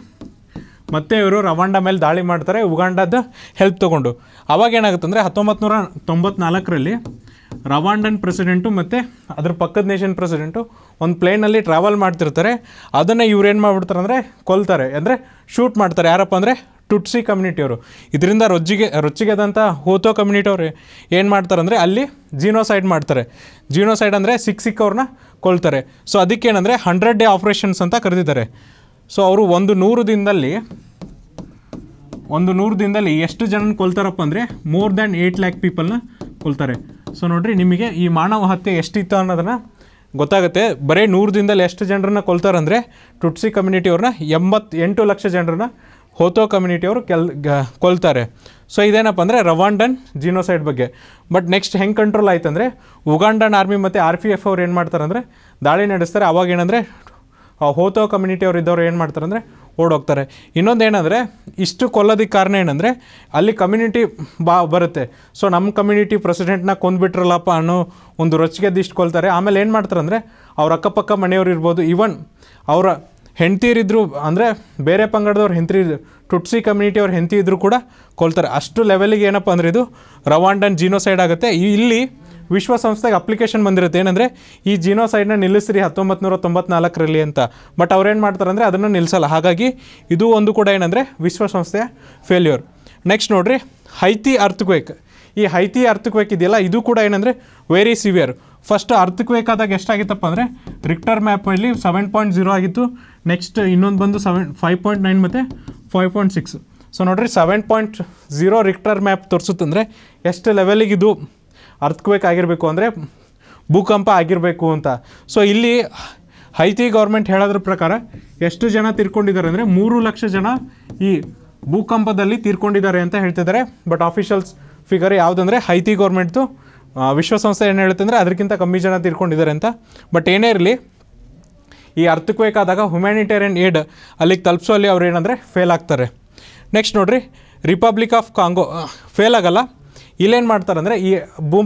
ಮತ್ತೆ ಇವರು ರವಾಂಡ ಮೇಲೆ ದಾಳಿ ಮಾಡ್ತಾರೆ ಉಗಾಂಡದ ಹೆಲ್ಪ್ ತೊಗೊಂಡು ಅವಾಗ ಏನಾಗುತ್ತೆ ಅಂದರೆ ಹತ್ತೊಂಬತ್ತು ನೂರ ತೊಂಬತ್ನಾಲ್ಕರಲ್ಲಿ ರವಾಂಡನ್ ಪ್ರೆಸಿಡೆಂಟು ಮತ್ತು ಅದ್ರ ಪಕ್ಕದ ನೇಷನ್ ಪ್ರೆಸಿಡೆಂಟು ಒಂದು ಪ್ಲೇನಲ್ಲಿ ಟ್ರಾವೆಲ್ ಮಾಡ್ತಿರ್ತಾರೆ ಅದನ್ನು ಏನು ಮಾಡ್ಬಿಡ್ತಾರೆ ಅಂದರೆ ಕೊಲ್ತಾರೆ ಅಂದರೆ ಶೂಟ್ ಮಾಡ್ತಾರೆ ಯಾರಪ್ಪ ಅಂದರೆ ಟುಟ್ಸಿ ಕಮ್ಯುನಿಟಿಯವರು ಇದರಿಂದ ರೊಜ್ಜಿಗೆ ರೊಚ್ಚಿಗೆದಂಥ ಹೋತೋ ಅವರು ಏನು ಮಾಡ್ತಾರೆ ಅಂದರೆ ಅಲ್ಲಿ ಜೀನೋಸೈಡ್ ಮಾಡ್ತಾರೆ ಜೀನೋಸೈಡ್ ಅಂದರೆ ಸಿಕ್ ಸಿಕ್ಕವ್ರನ್ನ ಕೊಲ್ತಾರೆ ಸೊ ಅದಕ್ಕೇನಂದರೆ ಹಂಡ್ರೆಡ್ ಡೇ ಆಪ್ರೇಷನ್ಸ್ ಅಂತ ಕರೆದಿದ್ದಾರೆ ಸೊ ಅವರು ಒಂದು ನೂರು ದಿನದಲ್ಲಿ ಒಂದು ನೂರು ದಿನದಲ್ಲಿ ಎಷ್ಟು ಜನನ ಕೊಲ್ತಾರಪ್ಪ ಅಂದರೆ ಮೋರ್ ದ್ಯಾನ್ ಏಯ್ಟ್ ಲ್ಯಾಕ್ ಪೀಪಲ್ನ ಕೊಲ್ತಾರೆ ಸೊ ನೋಡಿರಿ ನಿಮಗೆ ಈ ಮಾನವ ಹತ್ಯೆ ಎಷ್ಟಿತ್ತು ಅನ್ನೋದನ್ನು ಗೊತ್ತಾಗುತ್ತೆ ಬರೀ ನೂರು ದಿನದಲ್ಲಿ ಎಷ್ಟು ಜನರನ್ನ ಕೊಲ್ತಾರಂದರೆ ಟುಟ್ಸಿ ಕಮ್ಯುನಿಟಿಯವ್ರನ್ನ ಎಂಬತ್ತೆಂಟು ಲಕ್ಷ ಜನರನ್ನ ಹೋತೋ ಕಮ್ಯುನಿಟಿಯವರು ಕೆಲ್ ಕೊಲ್ತಾರೆ ಸೊ ಇದೇನಪ್ಪ ಅಂದರೆ ರವಾಂಡನ್ ಜಿನೋಸೈಡ್ ಬಗ್ಗೆ ಬಟ್ ನೆಕ್ಸ್ಟ್ ಹೆಂಗೆ ಕಂಟ್ರೋಲ್ ಆಯ್ತಂದರೆ ಉಗಾಂಡನ್ ಆರ್ಮಿ ಮತ್ತು ಆರ್ ಪಿ ಎಫ್ ಅವ್ರು ಏನು ಮಾಡ್ತಾರೆ ಅಂದರೆ ದಾಳಿ ನಡೆಸ್ತಾರೆ ಅವಾಗ ಏನಂದರೆ ಹೋತೋ ಕಮ್ಯುನಿಟಿ ಅವ್ರು ಇದ್ದವ್ರು ಏನು ಮಾಡ್ತಾರೆ ಅಂದರೆ ಓಡೋಗ್ತಾರೆ ಇನ್ನೊಂದು ಏನಂದರೆ ಇಷ್ಟು ಕೊಲ್ಲೋದಕ್ಕೆ ಕಾರಣ ಏನಂದರೆ ಅಲ್ಲಿ ಕಮ್ಯುನಿಟಿ ಬಾ ಬರುತ್ತೆ ಸೊ ನಮ್ಮ ಕಮ್ಯುನಿಟಿ ಪ್ರೆಸಿಡೆಂಟ್ನ ಕೊಂದುಬಿಟ್ರಲ್ಲಪ್ಪ ಅನ್ನೋ ಒಂದು ರೊಚ್ಚಿಗೆದ್ದು ಇಷ್ಟು ಕೊಲ್ತಾರೆ ಆಮೇಲೆ ಏನು ಮಾಡ್ತಾರೆ ಅಂದರೆ ಅವ್ರ ಅಕ್ಕಪಕ್ಕ ಮನೆಯವ್ರು ಇರ್ಬೋದು ಈವನ್ ಅವರ ಹೆಂಡ್ತೀರಿದ್ರು ಅಂದರೆ ಬೇರೆ ಪಂಗಡದವ್ರು ಹೆಂಡ್ತಿ ಟುಟ್ಸಿ ಕಮ್ಯುನಿಟಿ ಅವ್ರು ಹೆಂತಿ ಇದ್ದರೂ ಕೂಡ ಕೊಲ್ತಾರೆ ಅಷ್ಟು ಲೆವೆಲಿಗೆ ಏನಪ್ಪ ಅಂದರೆ ಇದು ರವಾಂಡನ್ ಜಿನೋಸೈಡ್ ಆಗುತ್ತೆ ಇಲ್ಲಿ ವಿಶ್ವಸಂಸ್ಥೆಗೆ ಅಪ್ಲಿಕೇಶನ್ ಬಂದಿರುತ್ತೆ ಏನಂದರೆ ಈ ಸೈಡ್ನ ನಿಲ್ಲಿಸ್ರಿ ಹತ್ತೊಂಬತ್ತು ನೂರ ತೊಂಬತ್ನಾಲ್ಕರಲ್ಲಿ ಅಂತ ಬಟ್ ಅವ್ರೇನು ಅಂದರೆ ಅದನ್ನು ನಿಲ್ಲಿಸಲ್ಲ ಹಾಗಾಗಿ ಇದು ಒಂದು ಕೂಡ ಏನಂದರೆ ವಿಶ್ವಸಂಸ್ಥೆಯ ಫೇಲ್ಯೂರ್ ನೆಕ್ಸ್ಟ್ ನೋಡಿರಿ ಹೈತಿ ಅರ್ಥಕ್ವೇಕ್ ಈ ಹೈತಿ ಅರ್ಥಕ್ವೇಕ್ ಇದೆಯಲ್ಲ ಇದು ಕೂಡ ಏನಂದರೆ ವೆರಿ ಸಿವಿಯರ್ ಫಸ್ಟ್ ಅರ್ಥಕ್ವೇಕ್ ಆದಾಗ ಎಷ್ಟಾಗಿತ್ತಪ್ಪ ಅಂದರೆ ರಿಕ್ಟರ್ ಮ್ಯಾಪಲ್ಲಿ ಸೆವೆನ್ ಪಾಯಿಂಟ್ ಜೀರೋ ಆಗಿತ್ತು ನೆಕ್ಸ್ಟ್ ಇನ್ನೊಂದು ಬಂದು ಸೆವೆನ್ ಫೈವ್ ಪಾಯಿಂಟ್ ನೈನ್ ಮತ್ತು ಫೈವ್ ಪಾಯಿಂಟ್ ಸಿಕ್ಸ್ ಸೊ ನೋಡಿರಿ seven point zero Richter map ತೋರಿಸುತ್ತಂದರೆ ಎಷ್ಟು ಲೆವೆಲಿಗೆ ಇದು ಅರ್ಥಕ್ವೇಕ್ ಆಗಿರಬೇಕು ಅಂದರೆ ಭೂಕಂಪ ಆಗಿರಬೇಕು ಅಂತ ಸೊ ಇಲ್ಲಿ ಹೈತಿ ಗೌರ್ಮೆಂಟ್ ಹೇಳೋದ್ರ ಪ್ರಕಾರ ಎಷ್ಟು ಜನ ತೀರ್ಕೊಂಡಿದ್ದಾರೆ ಅಂದರೆ ಮೂರು ಲಕ್ಷ ಜನ ಈ ಭೂಕಂಪದಲ್ಲಿ ತೀರ್ಕೊಂಡಿದ್ದಾರೆ ಅಂತ ಹೇಳ್ತಿದ್ದಾರೆ ಬಟ್ ಆಫಿಷಿಯಲ್ಸ್ ಫಿಗರ್ ಯಾವುದಂದರೆ ಹೈತಿ ಗೌರ್ಮೆಂಟ್ದು ವಿಶ್ವಸಂಸ್ಥೆ ಏನು ಹೇಳುತ್ತೆ ಅಂದರೆ ಅದಕ್ಕಿಂತ ಕಮ್ಮಿ ಜನ ತೀರ್ಕೊಂಡಿದ್ದಾರೆ ಅಂತ ಬಟ್ ಏನೇ ಇರಲಿ ಈ ಆದಾಗ ಹ್ಯುಮ್ಯಾನಿಟೇರಿಯನ್ ಏಡ್ ಅಲ್ಲಿಗೆ ತಲುಪ್ಸೋ ಅಲ್ಲಿ ಅವ್ರು ಏನಂದರೆ ಫೇಲ್ ಆಗ್ತಾರೆ ನೆಕ್ಸ್ಟ್ ನೋಡಿರಿ ರಿಪಬ್ಲಿಕ್ ಆಫ್ ಕಾಂಗೋ ಫೇಲ್ ಆಗಲ್ಲ ಇಲ್ಲೇನು ಮಾಡ್ತಾರೆ ಅಂದರೆ ಈ ಭೂ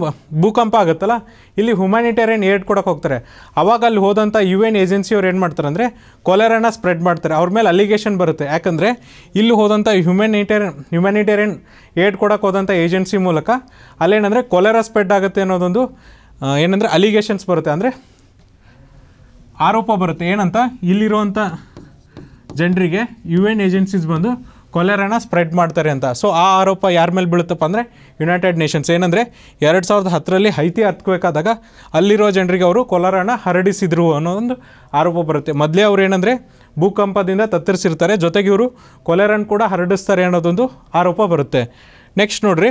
ಭೂಕಂಪ ಆಗುತ್ತಲ್ಲ ಇಲ್ಲಿ ಹ್ಯುಮ್ಯಾನಿಟೇರಿಯನ್ ಏಡ್ ಕೊಡೋಕೆ ಹೋಗ್ತಾರೆ ಅವಾಗ ಅಲ್ಲಿ ಹೋದಂಥ ಯು ಎನ್ ಏಜೆನ್ಸಿಯವ್ರು ಏನು ಮಾಡ್ತಾರೆ ಅಂದರೆ ಕೊಲೆರನ್ನ ಸ್ಪ್ರೆಡ್ ಮಾಡ್ತಾರೆ ಅವ್ರ ಮೇಲೆ ಅಲಿಗೇಷನ್ ಬರುತ್ತೆ ಯಾಕಂದರೆ ಇಲ್ಲಿ ಹೋದಂಥ ಹ್ಯುಮ್ಯಾನಿಟೇರಿಯನ್ ಹ್ಯುಮ್ಯಾನಿಟೇರಿಯನ್ ಏಡ್ ಕೊಡೋಕೆ ಹೋದಂಥ ಏಜೆನ್ಸಿ ಮೂಲಕ ಅಲ್ಲೇನಂದರೆ ಕೊಲೆರಾ ಸ್ಪ್ರೆಡ್ ಆಗುತ್ತೆ ಅನ್ನೋದೊಂದು ಏನಂದರೆ ಅಲಿಗೇಷನ್ಸ್ ಬರುತ್ತೆ ಅಂದರೆ ಆರೋಪ ಬರುತ್ತೆ ಏನಂತ ಇಲ್ಲಿರುವಂಥ ಜನರಿಗೆ ಯು ಎನ್ ಏಜೆನ್ಸೀಸ್ ಬಂದು ಕೊಲೆರಾನ ಸ್ಪ್ರೆಡ್ ಮಾಡ್ತಾರೆ ಅಂತ ಸೊ ಆ ಆರೋಪ ಯಾರ ಮೇಲೆ ಬೀಳುತ್ತಪ್ಪ ಅಂದರೆ ಯುನೈಟೆಡ್ ನೇಷನ್ಸ್ ಏನಂದರೆ ಎರಡು ಸಾವಿರದ ಹತ್ತರಲ್ಲಿ ಹೈತಿ ಹತ್ಕಬೇಕಾದಾಗ ಅಲ್ಲಿರೋ ಜನರಿಗೆ ಅವರು ಕೊಲೆರಾನ ಹರಡಿಸಿದ್ರು ಅನ್ನೋ ಒಂದು ಆರೋಪ ಬರುತ್ತೆ ಮೊದಲೇ ಅವರು ಏನಂದರೆ ಭೂಕಂಪದಿಂದ ತತ್ತರಿಸಿರ್ತಾರೆ ಜೊತೆಗೆ ಇವರು ಕೊಲೆರನ್ ಕೂಡ ಹರಡಿಸ್ತಾರೆ ಅನ್ನೋದೊಂದು ಆರೋಪ ಬರುತ್ತೆ ನೆಕ್ಸ್ಟ್ ನೋಡ್ರಿ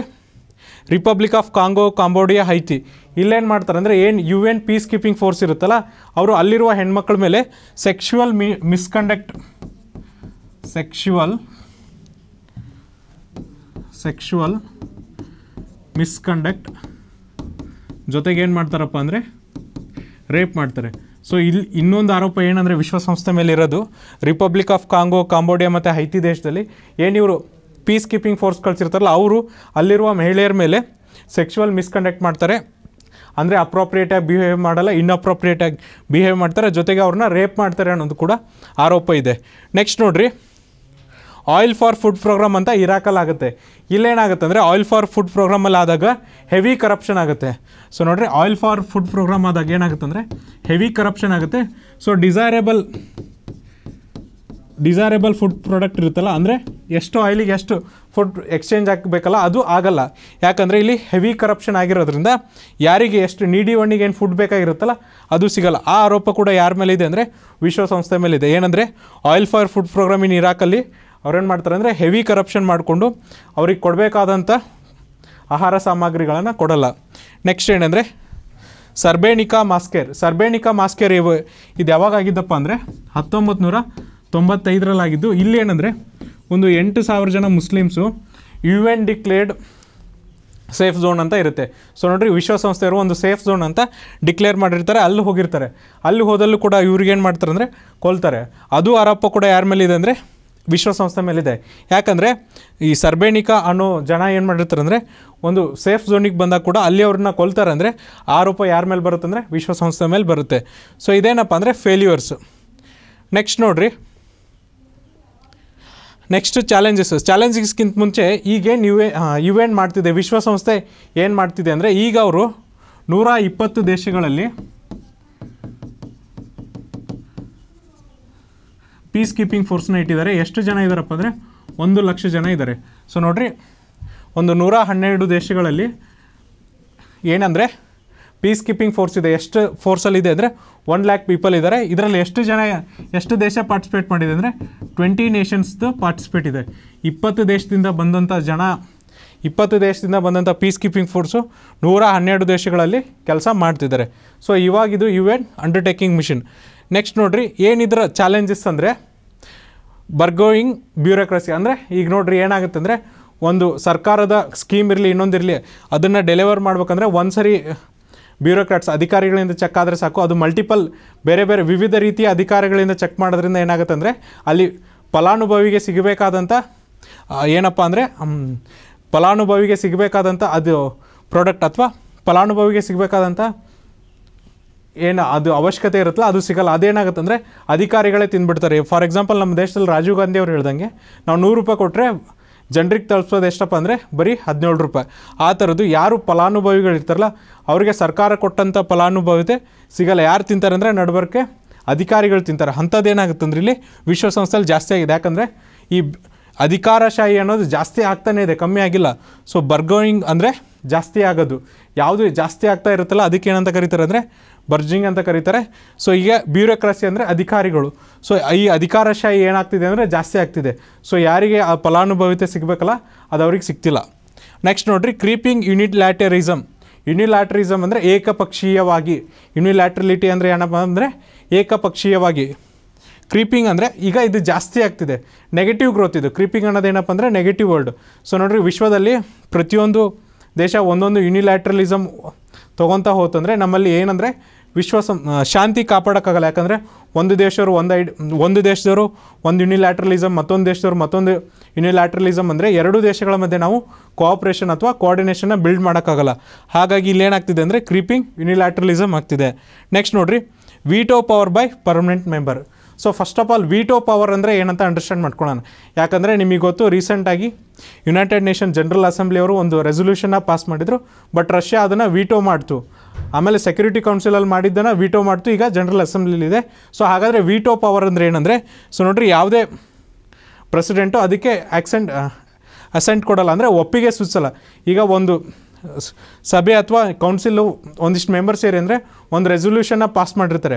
republic of Congo Cambodia Haiti ಇಲ್ಲೇನು ಮಾಡ್ತಾರೆ ಅಂದರೆ ಏನು U N peacekeeping force ಇರುತ್ತಲ್ಲ ಅವರು ಅಲ್ಲಿರುವ ಹೆಣ್ಮಕ್ಳ ಮೇಲೆ ಸೆಕ್ಷುವಲ್ ಮಿ ಮಿಸ್ಕಂಡಕ್ಟ್ ಸೆಕ್ಷುವಲ್ ಸೆಕ್ಷುವಲ್ ಮಿಸ್ಕಂಡಕ್ಟ್ ಜೊತೆಗೆ ಏನು ಮಾಡ್ತಾರಪ್ಪ ಅಂದರೆ ರೇಪ್ ಮಾಡ್ತಾರೆ ಸೊ ಇಲ್ಲಿ ಇನ್ನೊಂದು ಆರೋಪ ಏನಂದರೆ ವಿಶ್ವಸಂಸ್ಥೆ ಮೇಲೆ ಇರೋದು ರಿಪಬ್ಲಿಕ್ ಆಫ್ ಕಾಂಗೋ ಕಾಂಬೋಡಿಯಾ ಮತ್ತು ಹೈತಿ ದೇಶದಲ್ಲಿ ಏನಿವರು ಪೀಸ್ ಕೀಪಿಂಗ್ ಫೋರ್ಸ್ ಕಳಿಸಿರ್ತಾರಲ್ಲ ಅವರು ಅಲ್ಲಿರುವ ಮಹಿಳೆಯರ ಮೇಲೆ ಸೆಕ್ಷುವಲ್ ಮಿಸ್ಕಂಡಕ್ಟ್ ಮಾಡ್ತಾರೆ ಅಂದರೆ ಅಪ್ರೋಪ್ರಿಯೇಟಾಗಿ ಬಿಹೇವ್ ಮಾಡಲ್ಲ ಇನ್ಅಪ್ರೋಪ್ರಿಯೇಟಾಗಿ ಬಿಹೇವ್ ಮಾಡ್ತಾರೆ ಜೊತೆಗೆ ಅವ್ರನ್ನ ರೇಪ್ ಮಾಡ್ತಾರೆ ಅನ್ನೋದು ಕೂಡ ಆರೋಪ ಇದೆ ನೆಕ್ಸ್ಟ್ ನೋಡಿರಿ ಆಯಿಲ್ ಫಾರ್ ಫುಡ್ ಪ್ರೋಗ್ರಾಮ್ ಅಂತ ಇರಾಕಲ್ಲಿ ಆಗುತ್ತೆ ಇಲ್ಲೇನಾಗುತ್ತೆ ಅಂದರೆ ಆಯಿಲ್ ಫಾರ್ ಫುಡ್ ಪ್ರೋಗ್ರಾಮಲ್ಲಿ ಆದಾಗ ಹೆವಿ ಕರಪ್ಷನ್ ಆಗುತ್ತೆ ಸೊ ನೋಡಿರಿ ಆಯಿಲ್ ಫಾರ್ ಫುಡ್ ಪ್ರೋಗ್ರಾಮ್ ಆದಾಗ ಏನಾಗುತ್ತೆ ಅಂದರೆ ಹೆವಿ ಕರಪ್ಷನ್ ಆಗುತ್ತೆ so desirable desirable food product ಇರುತ್ತಲ್ಲ ಅಂದರೆ ಎಷ್ಟು ಆಯಿಲಿಗೆ ಎಷ್ಟು ಫುಡ್ ಎಕ್ಸ್ಚೇಂಜ್ ಹಾಕಬೇಕಲ್ಲ ಅದು ಆಗಲ್ಲ ಯಾಕಂದರೆ ಇಲ್ಲಿ ಹೆವಿ ಕರಪ್ಷನ್ ಆಗಿರೋದ್ರಿಂದ ಯಾರಿಗೆ ಎಷ್ಟು ನೀಡಿ ಒಣ್ಣಿಗೆ ಏನು ಫುಡ್ ಬೇಕಾಗಿರುತ್ತಲ್ಲ ಅದು ಸಿಗಲ್ಲ ಆ ಆರೋಪ ಕೂಡ ಯಾರ ಮೇಲೆ ಇದೆ ಅಂದರೆ ವಿಶ್ವಸಂಸ್ಥೆ ಇದೆ ಏನಂದರೆ oil for food programme in ಇರಾಕಲ್ಲಿ ಅವ್ರೇನು ಮಾಡ್ತಾರೆ ಅಂದರೆ ಹೆವಿ ಕರಪ್ಷನ್ ಮಾಡಿಕೊಂಡು ಅವ್ರಿಗೆ ಕೊಡಬೇಕಾದಂಥ ಆಹಾರ ಸಾಮಗ್ರಿಗಳನ್ನು ಕೊಡಲ್ಲ ನೆಕ್ಸ್ಟ್ ಏನಂದರೆ ಸರ್ಬೇಣಿಕಾ ಮಾಸ್ಕೇರ್ ಸರ್ಬೇಣಿಕಾ ಮಾಸ್ಕೇರ್ ಇವು ಇದು ಯಾವಾಗ ಆಗಿದ್ದಪ್ಪ ಅಂದರೆ ಹತ್ತೊಂಬತ್ತು ನೂರ ತೊಂಬತ್ತೈದರಲ್ಲಾಗಿದ್ದು ಇಲ್ಲಿ ಏನಂದರೆ ಒಂದು ಎಂಟು ಸಾವಿರ ಜನ Muslims U N declared safe zone ಅಂತ ಇರುತ್ತೆ ಸೊ ನೋಡ್ರಿ ವಿಶ್ವಸಂಸ್ಥೆಯವರು ಒಂದು ಸೇಫ್ ಝೋನ್ ಅಂತ ಡಿಕ್ಲೇರ್ ಮಾಡಿರ್ತಾರೆ ಅಲ್ಲಿ ಹೋಗಿರ್ತಾರೆ ಅಲ್ಲಿ ಹೋದಲ್ಲೂ ಕೂಡ ಇವ್ರಿಗೇನು ಏನು ಮಾಡ್ತಾರೆ ಅಂದರೆ ಕೊಲ್ತಾರೆ ಅದು ಆರೋಪ ಕೂಡ ಯಾರ ಮೇಲೆ ಇದೆ ಅಂದರೆ ವಿಶ್ವಸಂಸ್ಥೆ ಮೇಲಿದೆ ಯಾಕಂದರೆ ಈ ಸರ್ಬೇಣಿಕಾ ಅನ್ನೋ ಜನ ಏನು ಮಾಡಿರ್ತಾರೆ ಅಂದರೆ ಒಂದು ಸೇಫ್ ಝೋನಿಗೆ ಬಂದಾಗ ಕೂಡ ಅಲ್ಲಿ ಅವ್ರನ್ನ ಕೊಲ್ತಾರೆ ಅಂದರೆ ಆರೋಪ ಯಾರ ಮೇಲೆ ಬರುತ್ತೆ ಅಂದರೆ ವಿಶ್ವಸಂಸ್ಥೆ ಮೇಲೆ ಬರುತ್ತೆ ಸೊ ಇದೇನಪ್ಪ ಅಂದರೆ ಫೇಲ್ಯೂರ್ಸ್ ನೆಕ್ಸ್ಟ್ ನೋಡಿರಿ ನೆಕ್ಸ್ಟ್ ಚಾಲೆಂಜಸ್ ಚಾಲೆಂಜಸ್ಗಿಂತ ಮುಂಚೆ ಈಗೇನು ಯು ಇವೇನು ಯು ಮಾಡ್ತಿದೆ ವಿಶ್ವಸಂಸ್ಥೆ ಏನು ಮಾಡ್ತಿದೆ ಅಂದರೆ ಈಗ ಅವರು ನೂರ ಇಪ್ಪತ್ತು ದೇಶಗಳಲ್ಲಿ ಪೀಸ್ ಕೀಪಿಂಗ್ ಫೋರ್ಸ್ನ ಇಟ್ಟಿದ್ದಾರೆ ಎಷ್ಟು ಜನ ಇದ್ದಾರಪ್ಪ ಅಂದರೆ ಒಂದು ಲಕ್ಷ ಜನ ಇದ್ದಾರೆ ಸೊ ನೋಡಿರಿ ಒಂದು ನೂರ ಹನ್ನೆರಡು ದೇಶಗಳಲ್ಲಿ ಏನಂದರೆ ಪೀಸ್ ಕೀಪಿಂಗ್ ಫೋರ್ಸ್ ಇದೆ ಎಷ್ಟು ಫೋರ್ಸಲ್ಲಿದೆ ಅಂದರೆ ಒನ್ ಲ್ಯಾಕ್ ಪೀಪಲ್ ಇದ್ದಾರೆ ಇದರಲ್ಲಿ ಎಷ್ಟು ಜನ ಎಷ್ಟು ದೇಶ ಪಾರ್ಟಿಸಿಪೇಟ್ ಮಾಡಿದೆ ಅಂದರೆ ಟ್ವೆಂಟಿ ನೇಷನ್ಸ್ದು ಪಾರ್ಟಿಸಿಪೇಟ್ ಇದೆ ಇಪ್ಪತ್ತು ದೇಶದಿಂದ ಬಂದಂಥ ಜನ ಇಪ್ಪತ್ತು ದೇಶದಿಂದ ಬಂದಂಥ ಪೀಸ್ ಕೀಪಿಂಗ್ ಫೋರ್ಸು ನೂರ ಹನ್ನೆರಡು ದೇಶಗಳಲ್ಲಿ ಕೆಲಸ ಮಾಡ್ತಿದ್ದಾರೆ ಸೊ ಇವಾಗಿದು U N undertaking mission next ನೋಡಿರಿ ಏನಿದ್ರ ಚಾಲೆಂಜಸ್ ಅಂದರೆ ಬರ್ಗೋಯಿಂಗ್ ಬ್ಯೂರೋಕ್ರಸಿ ಅಂದರೆ ಈಗ ನೋಡ್ರಿ ಏನಾಗುತ್ತೆ ಅಂದರೆ ಒಂದು ಸರ್ಕಾರದ ಸ್ಕೀಮ್ ಇರಲಿ ಇನ್ನೊಂದು ಇರಲಿ ಅದನ್ನು ಡೆಲಿವರ್ ಮಾಡ್ಬೇಕಂದ್ರೆ ಒಂದು ಸರಿ ಬ್ಯೂರೋಕ್ರಾಟ್ಸ್ ಅಧಿಕಾರಿಗಳಿಂದ ಚೆಕ್ ಆದರೆ ಸಾಕು ಅದು ಮಲ್ಟಿಪಲ್ ಬೇರೆ ಬೇರೆ ವಿವಿಧ ರೀತಿಯ ಅಧಿಕಾರಿಗಳಿಂದ ಚೆಕ್ ಮಾಡೋದ್ರಿಂದ ಏನಾಗುತ್ತೆ ಅಂದರೆ ಅಲ್ಲಿ ಫಲಾನುಭವಿಗೆ ಸಿಗಬೇಕಾದಂಥ ಏನಪ್ಪ ಅಂದರೆ ಫಲಾನುಭವಿಗೆ ಸಿಗಬೇಕಾದಂಥ ಅದು ಪ್ರಾಡಕ್ಟ್ ಅಥವಾ ಫಲಾನುಭವಿಗೆ ಸಿಗಬೇಕಾದಂಥ ಏನು ಅದು ಅವಶ್ಯಕತೆ ಇರುತ್ತಲ್ಲ ಅದು ಸಿಗಲ್ಲ ಅದೇನಾಗುತ್ತೆ ಅಂದರೆ ಅಧಿಕಾರಿಗಳೇ ತಿಂದ್ಬಿಡ್ತಾರೆ ಫಾರ್ ಎಕ್ಸಾಂಪಲ್ ನಮ್ಮ ದೇಶದಲ್ಲಿ ರಾಜೀವ್ ಗಾಂಧಿ ಅವ್ರು ಹೇಳ್ದಂಗೆ ನಾವು ನೂರು ರೂಪಾಯಿ ಕೊಟ್ಟರೆ ಜನರಿಗೆ ತಲುಪಿಸೋದು ಎಷ್ಟಪ್ಪ ಅಂದರೆ ಬರೀ ಹದಿನೇಳು ರೂಪಾಯಿ ಆ ಥರದ್ದು ಯಾರು ಫಲಾನುಭವಿಗಳಿರ್ತಾರಲ್ಲ ಅವರಿಗೆ ಸರ್ಕಾರ ಕೊಟ್ಟಂಥ ಫಲಾನುಭವಿತೆ ಸಿಗಲ್ಲ ಯಾರು ತಿಂತಾರೆ ಅಂದರೆ ನಡ್ಬರ್ಕೆ ಅಧಿಕಾರಿಗಳು ತಿಂತಾರೆ ಏನಾಗುತ್ತೆ ಅಂದರೆ ಇಲ್ಲಿ ವಿಶ್ವಸಂಸ್ಥೆಯಲ್ಲಿ ಜಾಸ್ತಿ ಆಗಿದೆ ಯಾಕಂದರೆ ಈ ಅಧಿಕಾರಶಾಹಿ ಅನ್ನೋದು ಜಾಸ್ತಿ ಆಗ್ತಾನೇ ಇದೆ ಕಮ್ಮಿ ಆಗಿಲ್ಲ ಸೊ ಬರ್ಗೋಯಿಂಗ್ ಅಂದರೆ ಜಾಸ್ತಿ ಆಗೋದು ಯಾವುದು ಜಾಸ್ತಿ ಆಗ್ತಾ ಇರುತ್ತಲ್ಲ ಅದಕ್ಕೆ ಏನಂತ ಕರೀತಾರೆ ಅಂದರೆ ಬರ್ಜಿಂಗ್ ಅಂತ ಕರೀತಾರೆ ಸೊ ಈಗ ಬ್ಯೂರೋಕ್ರಸಿ ಅಂದರೆ ಅಧಿಕಾರಿಗಳು ಸೊ ಈ ಅಧಿಕಾರಶಾಹಿ ಏನಾಗ್ತಿದೆ ಅಂದರೆ ಜಾಸ್ತಿ ಆಗ್ತಿದೆ ಸೊ ಯಾರಿಗೆ ಆ ಫಲಾನುಭವಿತೆ ಸಿಗಬೇಕಲ್ಲ ಅದು ಅವ್ರಿಗೆ ಸಿಗ್ತಿಲ್ಲ ನೆಕ್ಸ್ಟ್ ನೋಡ್ರಿ ಕ್ರೀಪಿಂಗ್ ಯುನಿಟ್ ಲ್ಯಾಟರಿಸಮ್ ಯುನಿಲ್ಯಾಟ್ರಿಸಮ್ ಅಂದರೆ ಏಕಪಕ್ಷೀಯವಾಗಿ ಯುನಿಲ್ಯಾಟ್ರಲಿಟಿ ಅಂದರೆ ಏನಪ್ಪ ಅಂದರೆ ಏಕಪಕ್ಷೀಯವಾಗಿ ಕ್ರೀಪಿಂಗ್ ಅಂದರೆ ಈಗ ಇದು ಜಾಸ್ತಿ ಆಗ್ತಿದೆ ನೆಗೆಟಿವ್ ಗ್ರೋತ್ ಇದು ಕ್ರೀಪಿಂಗ್ ಅನ್ನೋದು ಏನಪ್ಪ ಅಂದರೆ ನೆಗೆಟಿವ್ ವರ್ಲ್ಡ್ ಸೊ ನೋಡ್ರಿ ವಿಶ್ವದಲ್ಲಿ ಪ್ರತಿಯೊಂದು ದೇಶ ಒಂದೊಂದು ಯುನಿಲ್ಯಾಟ್ರಲಿಸಮ್ ತೊಗೊತಾ ಹೋತಂದರೆ ನಮ್ಮಲ್ಲಿ ಏನಂದರೆ ವಿಶ್ವಾಸ ಶಾಂತಿ ಕಾಪಾಡೋಕ್ಕಾಗಲ್ಲ ಯಾಕಂದರೆ ಒಂದು ದೇಶದವರು ಒಂದು ಐಡ್ ಒಂದು ದೇಶದವರು ಒಂದು ಯುನಿಲ್ಯಾಟ್ರಲಿಸಮ್ ಮತ್ತೊಂದು ದೇಶದವರು ಮತ್ತೊಂದು ಯುನಿಲ್ಯಾಟ್ರಲಿಸಮ್ ಅಂದರೆ ಎರಡೂ ದೇಶಗಳ ಮಧ್ಯೆ ನಾವು ಕೋಆಪ್ರೇಷನ್ ಅಥವಾ ಕೋಆರ್ಡಿನೇಷನ್ನ ಬಿಲ್ಡ್ ಮಾಡೋಕ್ಕಾಗಲ್ಲ ಹಾಗಾಗಿ ಇಲ್ಲಿ ಏನಾಗ್ತಿದೆ ಅಂದರೆ ಕ್ರೀಪಿಂಗ್ ಯುನಿಲ್ಯಾಟ್ರಲಿಸಮ್ ಆಗ್ತಿದೆ ನೆಕ್ಸ್ಟ್ ನೋಡಿರಿ veto power by permanent member so first of all veto power ಅಂದರೆ ಏನಂತ ಅಂಡರ್ಸ್ಟ್ಯಾಂಡ್ ಮಾಡ್ಕೊಳ್ಳೋಣ ಯಾಕಂದರೆ ನಿಮಗೆ ಗೊತ್ತು ರೀಸೆಂಟಾಗಿ ಯುನೈಟೆಡ್ ನೇಷನ್ ಜನರಲ್ ಅಸೆಂಬ್ಲಿಯವರು ಒಂದು ರೆಸೊಲ್ಯೂಷನ್ನ ಪಾಸ್ ಮಾಡಿದರು ಬಟ್ ರಷ್ಯಾ ಅದನ್ನು ವಿಟೋ ಮಾಡ್ತು ಆಮೇಲೆ ಸೆಕ್ಯೂರಿಟಿ ಕೌನ್ಸಿಲಲ್ಲಿ ಮಾಡಿದ್ದನ್ನು ವಿಟೋ ಮಾಡ್ತು ಈಗ ಜನರಲ್ ಅಸೆಂಬ್ಲಿಲಿದೆ ಸೊ ಹಾಗಾದರೆ ವಿಟೋ ಪವರ್ ಅಂದರೆ ಏನಂದರೆ ಸೊ ನೋಡಿರಿ ಯಾವುದೇ ಪ್ರೆಸಿಡೆಂಟು ಅದಕ್ಕೆ ಆ್ಯಕ್ಸೆಂಟ್ ಅಸೆಂಟ್ ಕೊಡಲ್ಲ ಅಂದರೆ ಒಪ್ಪಿಗೆ ಸೂಚಿಸಲ್ಲ ಈಗ ಒಂದು ಸಭೆ ಅಥವಾ ಕೌನ್ಸಿಲು ಒಂದಿಷ್ಟು ಮೆಂಬರ್ ಸೇರಿ ಅಂದರೆ ಒಂದು ರೆಸೊಲ್ಯೂಷನ್ನ ಪಾಸ್ ಮಾಡಿರ್ತಾರೆ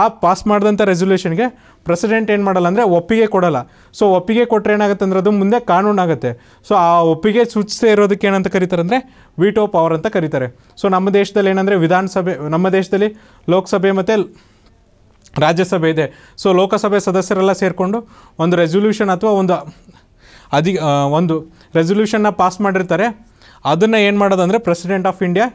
ಆ ಪಾಸ್ ಮಾಡಿದಂಥ ರೆಸೊಲ್ಯೂಷನ್ಗೆ ಪ್ರೆಸಿಡೆಂಟ್ ಏನು ಮಾಡಲ್ಲ ಅಂದರೆ ಒಪ್ಪಿಗೆ ಕೊಡಲ್ಲ ಸೊ ಒಪ್ಪಿಗೆ ಕೊಟ್ಟರೆ ಏನಾಗುತ್ತೆ ಅಂದರೆ ಅದು ಮುಂದೆ ಕಾನೂನಾಗುತ್ತೆ ಸೊ ಆ ಒಪ್ಪಿಗೆ ಸೂಚಿಸದೇ ಇರೋದಕ್ಕೆ ಏನಂತ ಕರೀತಾರೆ ಅಂದರೆ ವಿಟೋ ಪವರ್ ಅಂತ ಕರೀತಾರೆ ಸೊ ನಮ್ಮ ದೇಶದಲ್ಲಿ ಏನಂದರೆ ವಿಧಾನಸಭೆ ನಮ್ಮ ದೇಶದಲ್ಲಿ ಲೋಕಸಭೆ ಮತ್ತು ರಾಜ್ಯಸಭೆ ಇದೆ ಸೊ ಲೋಕಸಭೆ ಸದಸ್ಯರೆಲ್ಲ ಸೇರಿಕೊಂಡು ಒಂದು ರೆಸೊಲ್ಯೂಷನ್ ಅಥವಾ ಒಂದು ಅಧಿ ಒಂದು ರೆಸೊಲ್ಯೂಷನ್ನ ಪಾಸ್ ಮಾಡಿರ್ತಾರೆ ಅದನ್ನು ಏನು ಮಾಡೋದಂದರೆ ಪ್ರೆಸಿಡೆಂಟ್ ಆಫ್ ಇಂಡಿಯಾ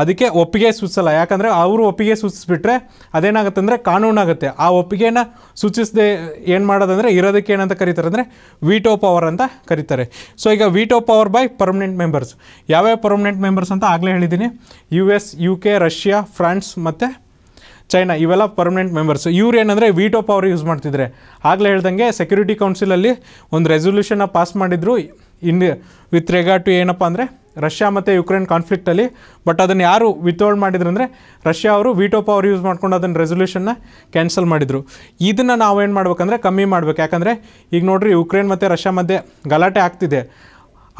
ಅದಕ್ಕೆ ಒಪ್ಪಿಗೆ ಸೂಚಿಸಲ್ಲ ಯಾಕಂದರೆ ಅವರು ಒಪ್ಪಿಗೆ ಸೂಚಿಸ್ಬಿಟ್ರೆ ಅದೇನಾಗುತ್ತೆ ಅಂದರೆ ಕಾನೂನಾಗುತ್ತೆ ಆ ಒಪ್ಪಿಗೆನ ಸೂಚಿಸದೆ ಏನು ಮಾಡೋದಂದರೆ ಇರೋದಕ್ಕೆ ಏನಂತ ಕರೀತಾರೆ ಅಂದರೆ ವಿಟೋ ಪವರ್ ಅಂತ ಕರೀತಾರೆ ಸೊ ಈಗ veto power by permanent members ಯಾವ್ಯಾವ ಪರ್ಮನೆಂಟ್ ಮೆಂಬರ್ಸ್ ಅಂತ ಆಗಲೇ ಹೇಳಿದ್ದೀನಿ U S U K Russia France ಮತ್ತು ಚೈನಾ ಇವೆಲ್ಲ ಪರ್ಮನೆಂಟ್ ಮೆಂಬರ್ಸ್ ಇವ್ರು ಏನಂದರೆ ವಿಟೋ ಪವರ್ ಯೂಸ್ ಮಾಡ್ತಿದ್ರೆ ಆಗಲೇ ಹೇಳ್ದಂಗೆ ಸೆಕ್ಯೂರಿಟಿ ಕೌನ್ಸಿಲಲ್ಲಿ ಒಂದು ರೆಸೊಲ್ಯೂಷನ್ನ ಪಾಸ್ ಮಾಡಿದ್ರು ಇನ್ ವಿತ್ ರೆಗಾರ್ಡ್ ಟು ಏನಪ್ಪ ಅಂದರೆ ರಷ್ಯಾ ಮತ್ತು ಯುಕ್ರೇನ್ ಕಾನ್ಫ್ಲಿಕ್ಟಲ್ಲಿ ಬಟ್ ಅದನ್ನು ಯಾರು ವಿತ್ಔಟ್ ಮಾಡಿದ್ರು ಅಂದರೆ ರಷ್ಯಾ ಅವರು ವಿಟೋ ಪವರ್ ಯೂಸ್ ಮಾಡ್ಕೊಂಡು ಅದನ್ನು ರೆಸೊಲ್ಯೂಷನ್ನ ಕ್ಯಾನ್ಸಲ್ ಮಾಡಿದರು ಇದನ್ನು ಏನು ಮಾಡಬೇಕಂದ್ರೆ ಕಮ್ಮಿ ಮಾಡಬೇಕು ಯಾಕಂದರೆ ಈಗ ನೋಡಿರಿ ಯುಕ್ರೇನ್ ಮತ್ತು ರಷ್ಯಾ ಮಧ್ಯೆ ಗಲಾಟೆ ಆಗ್ತಿದೆ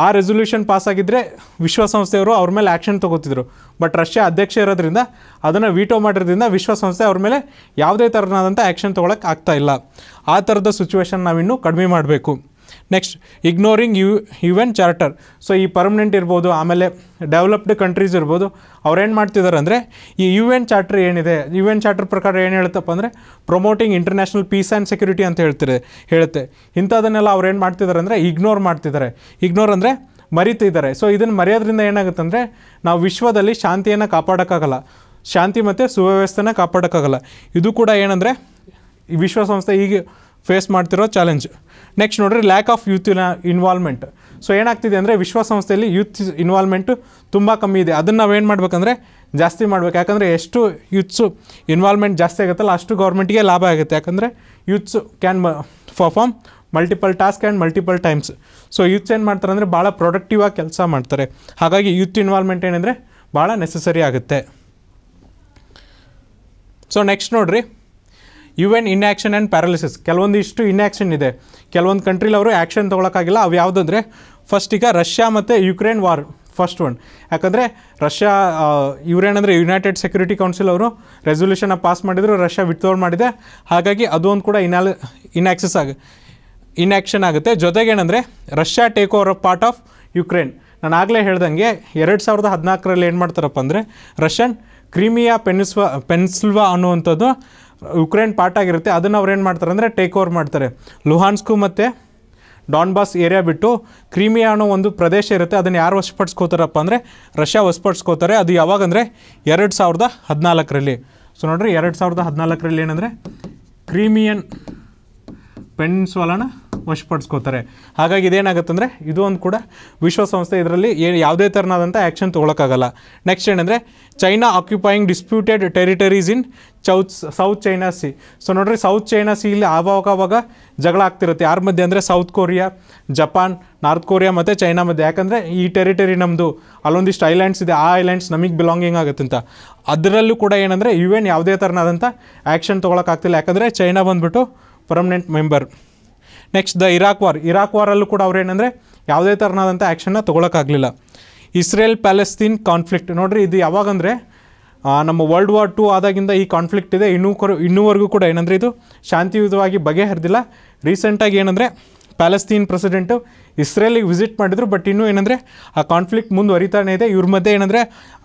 ಆ ರೆಸೊಲ್ಯೂಷನ್ ಪಾಸ್ ಆಗಿದ್ದರೆ ವಿಶ್ವಸಂಸ್ಥೆಯವರು ಅವ್ರ ಮೇಲೆ ಆ್ಯಕ್ಷನ್ ತೊಗೋತಿದ್ರು ಬಟ್ ರಷ್ಯಾ ಅಧ್ಯಕ್ಷ ಇರೋದ್ರಿಂದ ಅದನ್ನು ವೀಟೋ ಮಾಡಿರೋದ್ರಿಂದ ವಿಶ್ವಸಂಸ್ಥೆ ಅವ್ರ ಮೇಲೆ ಯಾವುದೇ ಥರನಾದಂಥ ಆ್ಯಕ್ಷನ್ ತೊಗೊಳಕ್ಕೆ ಆಗ್ತಾಯಿಲ್ಲ ಇಲ್ಲ ಆ ಥರದ ಸಿಚುವೇಶನ್ ನಾವಿನ್ನೂ ಕಡಿಮೆ ಮಾಡಬೇಕು next ignoring U U N charter so ಈ ಪರ್ಮನೆಂಟ್ ಇರ್ಬೋದು ಆಮೇಲೆ ಡೆವಲಪ್ಡ್ ಕಂಟ್ರೀಸ್ ಇರ್ಬೋದು ಅವ್ರೇನು ಮಾಡ್ತಿದ್ದಾರೆ ಅಂದರೆ ಈ ಯು ಎನ್ ಚಾರ್ಟರ್ ಏನಿದೆ ಯು ಎನ್ ಚಾರ್ಟರ್ ಪ್ರಕಾರ ಏನು ಹೇಳ್ತಪ್ಪ ಅಂದರೆ promoting international peace and security ಅಂತ ಹೇಳ್ತಿದೆ ಹೇಳುತ್ತೆ ಇಂಥದನ್ನೆಲ್ಲ ಅವ್ರು ಏನು ಮಾಡ್ತಿದ್ದಾರೆ ಅಂದರೆ ಇಗ್ನೋರ್ ಮಾಡ್ತಿದ್ದಾರೆ ಇಗ್ನೋರ್ ಅಂದರೆ ಮರಿತಿದ್ದಾರೆ ಸೊ ಇದನ್ನು ಮರೆಯೋದ್ರಿಂದ ಏನಾಗುತ್ತೆ ಅಂದರೆ ನಾವು ವಿಶ್ವದಲ್ಲಿ ಶಾಂತಿಯನ್ನು ಕಾಪಾಡೋಕ್ಕಾಗಲ್ಲ ಶಾಂತಿ ಮತ್ತು ಸುವ್ಯವಸ್ಥೆನ ಕಾಪಾಡೋಕ್ಕಾಗಲ್ಲ ಇದು ಕೂಡ ಏನಂದರೆ ವಿಶ್ವಸಂಸ್ಥೆ ಈಗ ಫೇಸ್ ಮಾಡ್ತಿರೋ ಚಾಲೆಂಜ್ ನೆಕ್ಸ್ಟ್ ನೋಡ್ರಿ ಲ್ಯಾಕ್ ಆಫ್ ಯೂತಿನ ಇನ್ವಾಲ್ವ್ಮೆಂಟ್ ಸೊ ಏನಾಗ್ತಿದೆ ಅಂದರೆ ವಿಶ್ವಸಂಸ್ಥೆಯಲ್ಲಿ ಯೂತ್ ಇನ್ವಾಲ್ವ್ಮೆಂಟು ತುಂಬ ಕಮ್ಮಿ ಇದೆ ಅದನ್ನು ನಾವೇನು ಮಾಡಬೇಕಂದ್ರೆ ಜಾಸ್ತಿ ಮಾಡಬೇಕು ಯಾಕಂದರೆ ಎಷ್ಟು ಯೂತ್ಸು ಇನ್ವಾಲ್ವ್ಮೆಂಟ್ ಜಾಸ್ತಿ ಆಗುತ್ತಲ್ಲ ಅಷ್ಟು ಗೌರ್ಮೆಂಟಿಗೆ ಲಾಭ ಆಗುತ್ತೆ ಯಾಕಂದರೆ youths can perform multiple task and multiple times so youths ಏನು ಮಾಡ್ತಾರೆ ಅಂದರೆ ಭಾಳ ಪ್ರೊಡಕ್ಟಿವ್ ಆಗಿ ಕೆಲಸ ಮಾಡ್ತಾರೆ ಹಾಗಾಗಿ ಯೂತ್ ಇನ್ವಾಲ್ವ್ಮೆಂಟ್ ಏನಂದರೆ ಭಾಳ ನೆಸಸರಿ ಆಗುತ್ತೆ ಸೊ ನೆಕ್ಸ್ಟ್ ನೋಡಿರಿ U N inaction and paralysis ಕೆಲವೊಂದಿಷ್ಟು ಇನ್ಯಾಕ್ಷನ್ ಇದೆ ಕೆಲವೊಂದು ಕಂಟ್ರಿಲವರು ಆ್ಯಕ್ಷನ್ ತೊಗೊಳಕ್ಕಾಗಿಲ್ಲ ಅವು ಯಾವುದಂದರೆ ಫಸ್ಟ್ ಈಗ ರಷ್ಯಾ ಮತ್ತು ಯುಕ್ರೇನ್ ವಾರ್ ಫಸ್ಟ್ ಒನ್ ಯಾಕಂದರೆ ರಷ್ಯಾ ಇವರೇನಂದರೆ ಯುನೈಟೆಡ್ ಸೆಕ್ಯೂರಿಟಿ ಕೌನ್ಸಿಲ್ ಅವರು ರೆಸೊಲ್ಯೂಷನ್ನ ಪಾಸ್ ಮಾಡಿದ್ರು ರಷ್ಯಾ ವಿತ್ಡ್ರೋಲ್ ಮಾಡಿದೆ ಹಾಗಾಗಿ ಅದೊಂದು ಕೂಡ ಇನಾಲ್ ಇನ್ಆಕ್ಸಸ್ ಆಗ ಇನ್ಆಕ್ಷನ್ ಆಗುತ್ತೆ ಜೊತೆಗೇನೆಂದರೆ Russia take over a part of Ukraine ನಾನು ಆಗಲೇ ಹೇಳ್ದಂಗೆ ಎರಡು ಸಾವಿರದ ಹದಿನಾಲ್ಕರಲ್ಲಿ ಏನು ಮಾಡ್ತಾರಪ್ಪ ಅಂದರೆ ರಷ್ಯನ್ ಕ್ರಿಮಿಯಾ ಪೆನ್ಸ್ವಾ ಪೆನ್ಸಿಲ್ವಾ ಅನ್ನುವಂಥದ್ದು ಯುಕ್ರೇನ್ ಪಾರ್ಟ್ ಆಗಿರುತ್ತೆ ಅದನ್ನು ಅವ್ರು ಏನು ಮಾಡ್ತಾರೆ ಅಂದರೆ ಟೇಕ್ ಓವರ್ ಮಾಡ್ತಾರೆ ಲುಹಾನ್ಸ್ಕು ಮತ್ತು ಡಾನ್ಬಾಸ್ ಏರಿಯಾ ಬಿಟ್ಟು ಕ್ರೀಮಿಯಾ ಅನ್ನೋ ಒಂದು ಪ್ರದೇಶ ಇರುತ್ತೆ ಅದನ್ನು ಯಾರು ವಶಪಡಿಸ್ಕೋತಾರಪ್ಪ ಅಂದರೆ ರಷ್ಯಾ ವಶಪಡಿಸ್ಕೋತಾರೆ ಅದು ಯಾವಾಗಂದರೆ ಎರಡು ಸಾವಿರದ ಹದಿನಾಲ್ಕರಲ್ಲಿ ಸೊ ನೋಡಿರಿ ಎರಡು ಸಾವಿರದ ಹದಿನಾಲ್ಕರಲ್ಲಿ ಏನಂದರೆ ಕ್ರೀಮಿಯನ್ ಪೆನ್ಸ್ ವಾಲನ ವಶಪಡಿಸ್ಕೋತಾರೆ ಹಾಗಾಗಿ ಅಂದರೆ ಇದು ಒಂದು ಕೂಡ ವಿಶ್ವಸಂಸ್ಥೆ ಇದರಲ್ಲಿ ಏನು ಯಾವುದೇ ಥರನಾದಂಥ ಆ್ಯಕ್ಷನ್ ತೊಗೊಳಕ್ಕಾಗಲ್ಲ ನೆಕ್ಸ್ಟ್ ಏನಂದರೆ China occupying disputed territories in ಚೌತ್ ಸೌತ್ ಚೈನಾ ಸಿ ಸೊ ನೋಡ್ರಿ ಸೌತ್ ಚೈನಾ ಸಿ ಇಲ್ಲಿ ಆವಾಗ ಜಗಳ ಆಗ್ತಿರುತ್ತೆ ಯಾರ ಮಧ್ಯೆ ಅಂದರೆ South Korea Japan North Korea ಮತ್ತು ಚೈನಾ ಮಧ್ಯೆ ಯಾಕಂದರೆ ಈ ಟೆರಿಟರಿ ನಮ್ಮದು ಅಲ್ಲೊಂದಿಷ್ಟು ಐಲ್ಯಾಂಡ್ಸ್ ಇದೆ ಆ ಐಲ್ಯಾಂಡ್ಸ್ ನಮಗೆ ಬಿಲಾಂಗಿಂಗ್ ಆಗುತ್ತೆ ಅಂತ ಅದರಲ್ಲೂ ಕೂಡ ಏನಂದರೆ ಯು ಎನ್ ಯಾವುದೇ ಥರನಾದಂಥ ಆ್ಯಕ್ಷನ್ ತೊಗೊಳಕ್ಕಾಗ್ತಿಲ್ಲ ಯಾಕಂದರೆ ಚೈನಾ ಬಂದುಬಿಟ್ಟು permanent member next the Iraq war Iraq ವಾರಲ್ಲೂ ಕೂಡ ಅವರೇನಂದರೆ ಯಾವುದೇ ಥರನಾದಂಥ ಆ್ಯಕ್ಷನ್ನ ತೊಗೊಳಕ್ಕಾಗಲಿಲ್ಲ ಇಸ್ರೇಲ್ ಪ್ಯಾಲೆಸ್ತೀನ್ ಕಾನ್ಫ್ಲಿಕ್ಟ್ ನೋಡಿರಿ ಇದು ಯಾವಾಗಂದರೆ ನಮ್ಮ ವರ್ಲ್ಡ್ ವಾರ್ ಟು ಆದಾಗಿಂದ ಈ ಕಾನ್ಫ್ಲಿಕ್ಟ್ ಇದೆ ಇನ್ನೂ ಕರು ಇನ್ನೂವರೆಗೂ ಕೂಡ ಏನಂದರೆ ಇದು ಶಾಂತಿಯುತವಾಗಿ ಬಗೆಹರಿದಿಲ್ಲ ರೀಸೆಂಟಾಗಿ ಏನಂದರೆ ಪ್ಯಾಲೆಸ್ತೀನ್ ಪ್ರೆಸಿಡೆಂಟು ಇಸ್ರೇಲಿಗೆ ವಿಸಿಟ್ ಮಾಡಿದರು ಬಟ್ ಇನ್ನೂ ಏನಂದರೆ ಆ ಕಾನ್ಫ್ಲಿಕ್ಟ್ ಮುಂದುವರಿತಾನೆ ಇದೆ ಇವ್ರ ಮಧ್ಯೆ ಏನಂದರೆ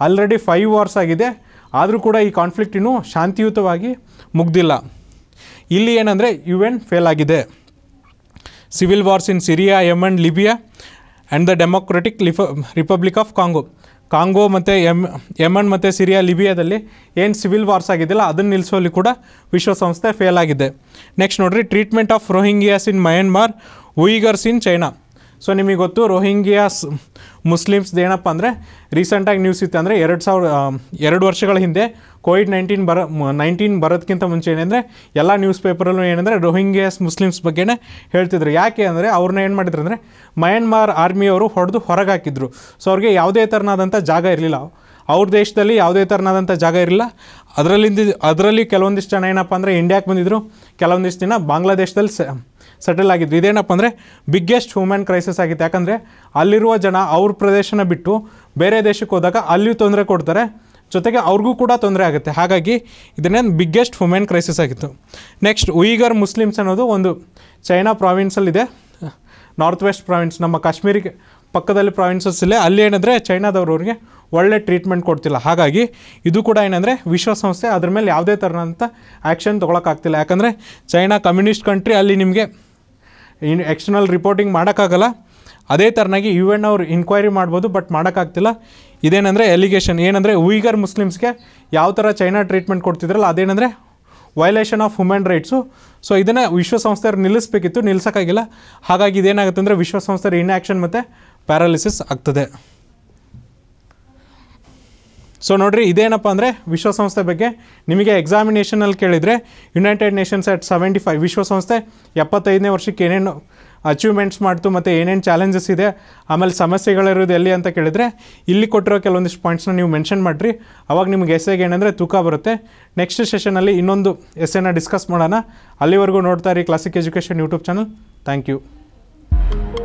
ಆಲ್ರೆಡಿ ಫೈವ್ ವಾರ್ಸ್ ಆಗಿದೆ ಆದರೂ ಕೂಡ ಈ ಕಾನ್ಫ್ಲಿಕ್ಟ್ ಇನ್ನೂ ಶಾಂತಿಯುತವಾಗಿ ಮುಗ್ದಿಲ್ಲ ಇಲ್ಲಿ ಏನಂದರೆ ಯು ಎನ್ ಫೇಲ್ ಆಗಿದೆ civil wars in Syria um Libya and the democratic ಲಿಫ ರಿಪಬ್ಲಿಕ್ ಆಫ್ ಕಾಂಗೋ ಕಾಂಗೋ ಮತ್ತು ಎಮ್ ಯಮನ್ ಮತ್ತು ಸಿರಿಯಾ ಲಿಬಿಯಾದಲ್ಲಿ ಏನು ಸಿವಿಲ್ ವಾರ್ಸ್ ಆಗಿದೆಯಲ್ಲ ಅದನ್ನು ನಿಲ್ಲಿಸೋಲ್ಲಿ ಕೂಡ ವಿಶ್ವಸಂಸ್ಥೆ ಫೇಲ್ ಆಗಿದೆ ನೆಕ್ಸ್ಟ್ ನೋಡಿರಿ treatment of Rohingyas in Myanmar Uyghurs in China so ನಿಮಗೆ ಗೊತ್ತು ರೋಹಿಂಗಿಯಾಸ್ ಮುಸ್ಲಿಮ್ಸ್ದು ಏನಪ್ಪ ಅಂದರೆ ರೀಸೆಂಟಾಗಿ ನ್ಯೂಸ್ ಇತ್ತು ಅಂದರೆ ಎರಡು ಸಾವಿರ ಎರಡು ವರ್ಷಗಳ ಹಿಂದೆ ಕೋವಿಡ್ ನೈನ್ಟೀನ್ ಬರ ನೈನ್ಟೀನ್ ಬರೋದಕ್ಕಿಂತ ಮುಂಚೆ ಏನಂದರೆ ಎಲ್ಲ ನ್ಯೂಸ್ ಪೇಪರಲ್ಲೂ ಏನಂದರೆ ರೋಹಿಂಗ್ಯಾಸ್ ಮುಸ್ಲಿಮ್ಸ್ ಬಗ್ಗೆನೇ ಹೇಳ್ತಿದ್ರು ಯಾಕೆ ಅಂದರೆ ಅವ್ರನ್ನ ಏನು ಮಾಡಿದ್ರು ಅಂದರೆ ಮಯನ್ಮಾರ್ ಆರ್ಮಿಯವರು ಹೊಡೆದು ಹೊರಗೆ ಹಾಕಿದ್ರು ಸೊ ಅವ್ರಿಗೆ ಯಾವುದೇ ಥರನಾದಂಥ ಜಾಗ ಇರಲಿಲ್ಲ ಅವ್ರ ದೇಶದಲ್ಲಿ ಯಾವುದೇ ಥರನಾದಂಥ ಜಾಗ ಇರಲಿಲ್ಲ ಅದರಲ್ಲಿಂದ ಅದರಲ್ಲಿ ಕೆಲವೊಂದಿಷ್ಟು ಜನ ಏನಪ್ಪ ಅಂದರೆ ಇಂಡಿಯಾಕ್ಕೆ ಬಂದಿದ್ದರು ಕೆಲವೊಂದಿಷ್ಟು ದಿನ ಬಾಂಗ್ಲಾದೇಶದಲ್ಲಿ ಸೆಟಲ್ ಆಗಿದ್ರು ಇದೇನಪ್ಪ ಅಂದರೆ ಬಿಗ್ಗೆಸ್ಟ್ ಹ್ಯೂಮನ್ ಕ್ರೈಸಿಸ್ ಆಗಿತ್ತು ಯಾಕಂದರೆ ಅಲ್ಲಿರುವ ಜನ ಅವ್ರ ಪ್ರದೇಶನ ಬಿಟ್ಟು ಬೇರೆ ದೇಶಕ್ಕೆ ಹೋದಾಗ ಅಲ್ಲಿಯೂ ತೊಂದರೆ ಕೊಡ್ತಾರೆ ಜೊತೆಗೆ ಅವ್ರಿಗೂ ಕೂಡ ತೊಂದರೆ ಆಗುತ್ತೆ ಹಾಗಾಗಿ ಇದನ್ನೇ ಬಿಗ್ಗೆಸ್ಟ್ ವುಮೆನ್ ಕ್ರೈಸಿಸ್ ಆಗಿತ್ತು ನೆಕ್ಸ್ಟ್ ಉಯಿಗರ್ ಮುಸ್ಲಿಮ್ಸ್ ಅನ್ನೋದು ಒಂದು ಚೈನಾ ಪ್ರಾವಿನ್ಸಲ್ಲಿದೆ ನಾರ್ತ್ ವೆಸ್ಟ್ ಪ್ರಾವಿನ್ಸ್ ನಮ್ಮ ಕಾಶ್ಮೀರಿಗೆ ಪಕ್ಕದಲ್ಲಿ ಪ್ರಾವಿನ್ಸಸ್ ಇಲ್ಲೇ ಅಲ್ಲಿ ಏನಂದರೆ ಚೈನಾದವ್ರವ್ರಿಗೆ ಒಳ್ಳೆ ಟ್ರೀಟ್ಮೆಂಟ್ ಕೊಡ್ತಿಲ್ಲ ಹಾಗಾಗಿ ಇದು ಕೂಡ ಏನಂದರೆ ವಿಶ್ವಸಂಸ್ಥೆ ಅದ್ರ ಮೇಲೆ ಯಾವುದೇ ಥರನಂಥ ಆ್ಯಕ್ಷನ್ ತೊಗೊಳಕ್ಕಾಗ್ತಿಲ್ಲ ಯಾಕಂದರೆ ಚೈನಾ ಕಮ್ಯುನಿಸ್ಟ್ ಕಂಟ್ರಿ ಅಲ್ಲಿ ನಿಮಗೆ ಇನ್ ಎಕ್ಸ್ಟರ್ನಲ್ ರಿಪೋರ್ಟಿಂಗ್ ಮಾಡೋಕ್ಕಾಗಲ್ಲ ಅದೇ ಥರನಾಗಿ ಯು ಎನ್ ಅವ್ರು ಇನ್ಕ್ವೈರಿ ಮಾಡ್ಬೋದು ಬಟ್ ಮಾಡೋಕ್ಕಾಗ್ತಿಲ್ಲ ಇದೇನಂದರೆ ಎಲಿಗೇಷನ್ ಏನಂದರೆ ಉಯಿಗರ್ ಮುಸ್ಲಿಮ್ಸ್ಗೆ ಯಾವ ಥರ ಚೈನಾ ಟ್ರೀಟ್ಮೆಂಟ್ ಕೊಡ್ತಿದ್ರಲ್ಲ ಅದೇನಂದರೆ violation of women rights so ಇದನ್ನು ವಿಶ್ವಸಂಸ್ಥೆಯವ್ರು ನಿಲ್ಲಿಸಬೇಕಿತ್ತು ನಿಲ್ಲಿಸೋಕ್ಕಾಗಿಲ್ಲ ಹಾಗಾಗಿ ಇದೇನಾಗುತ್ತೆ ಅಂದರೆ ವಿಶ್ವಸಂಸ್ಥೆಯವ್ರ ಇನ್ಆ್ಯಕ್ಷನ್ ಮತ್ತು ಪ್ಯಾರಾಲಿಸಿಸ್ ಆಗ್ತದೆ ಸೊ ನೋಡಿರಿ ಇದೇನಪ್ಪ ಅಂದರೆ ವಿಶ್ವಸಂಸ್ಥೆ ಬಗ್ಗೆ ನಿಮಗೆ ಎಕ್ಸಾಮಿನೇಷನಲ್ಲಿ ಕೇಳಿದರೆ United Nations at seventy five ವಿಶ್ವಸಂಸ್ಥೆ ಎಪ್ಪತ್ತೈದನೇ ವರ್ಷಕ್ಕೆ ಏನೇನು ಅಚೀವ್ಮೆಂಟ್ಸ್ ಮಾಡ್ತು ಮತ್ತು ಏನೇನು ಚಾಲೆಂಜಸ್ ಇದೆ ಆಮೇಲೆ ಸಮಸ್ಯೆಗಳಿರೋದು ಎಲ್ಲಿ ಅಂತ ಕೇಳಿದರೆ ಇಲ್ಲಿ ಕೊಟ್ಟಿರೋ ಕೆಲವೊಂದಿಷ್ಟು ಪಾಯಿಂಟ್ಸ್ನ ನೀವು ಮೆನ್ಷನ್ ಮಾಡಿರಿ ಅವಾಗ ನಿಮ್ಗೆ ಎಸ್ಸೆಗೆ ಏನಂದರೆ ತೂಕ ಬರುತ್ತೆ ನೆಕ್ಸ್ಟ್ ಸೆಷನಲ್ಲಿ ಇನ್ನೊಂದು ಎಸ್ಸೆನ ಡಿಸ್ಕಸ್ ಮಾಡೋಣ ಅಲ್ಲಿವರೆಗೂ ನೋಡ್ತಾ ಇರಿ classic education YouTube channel thank you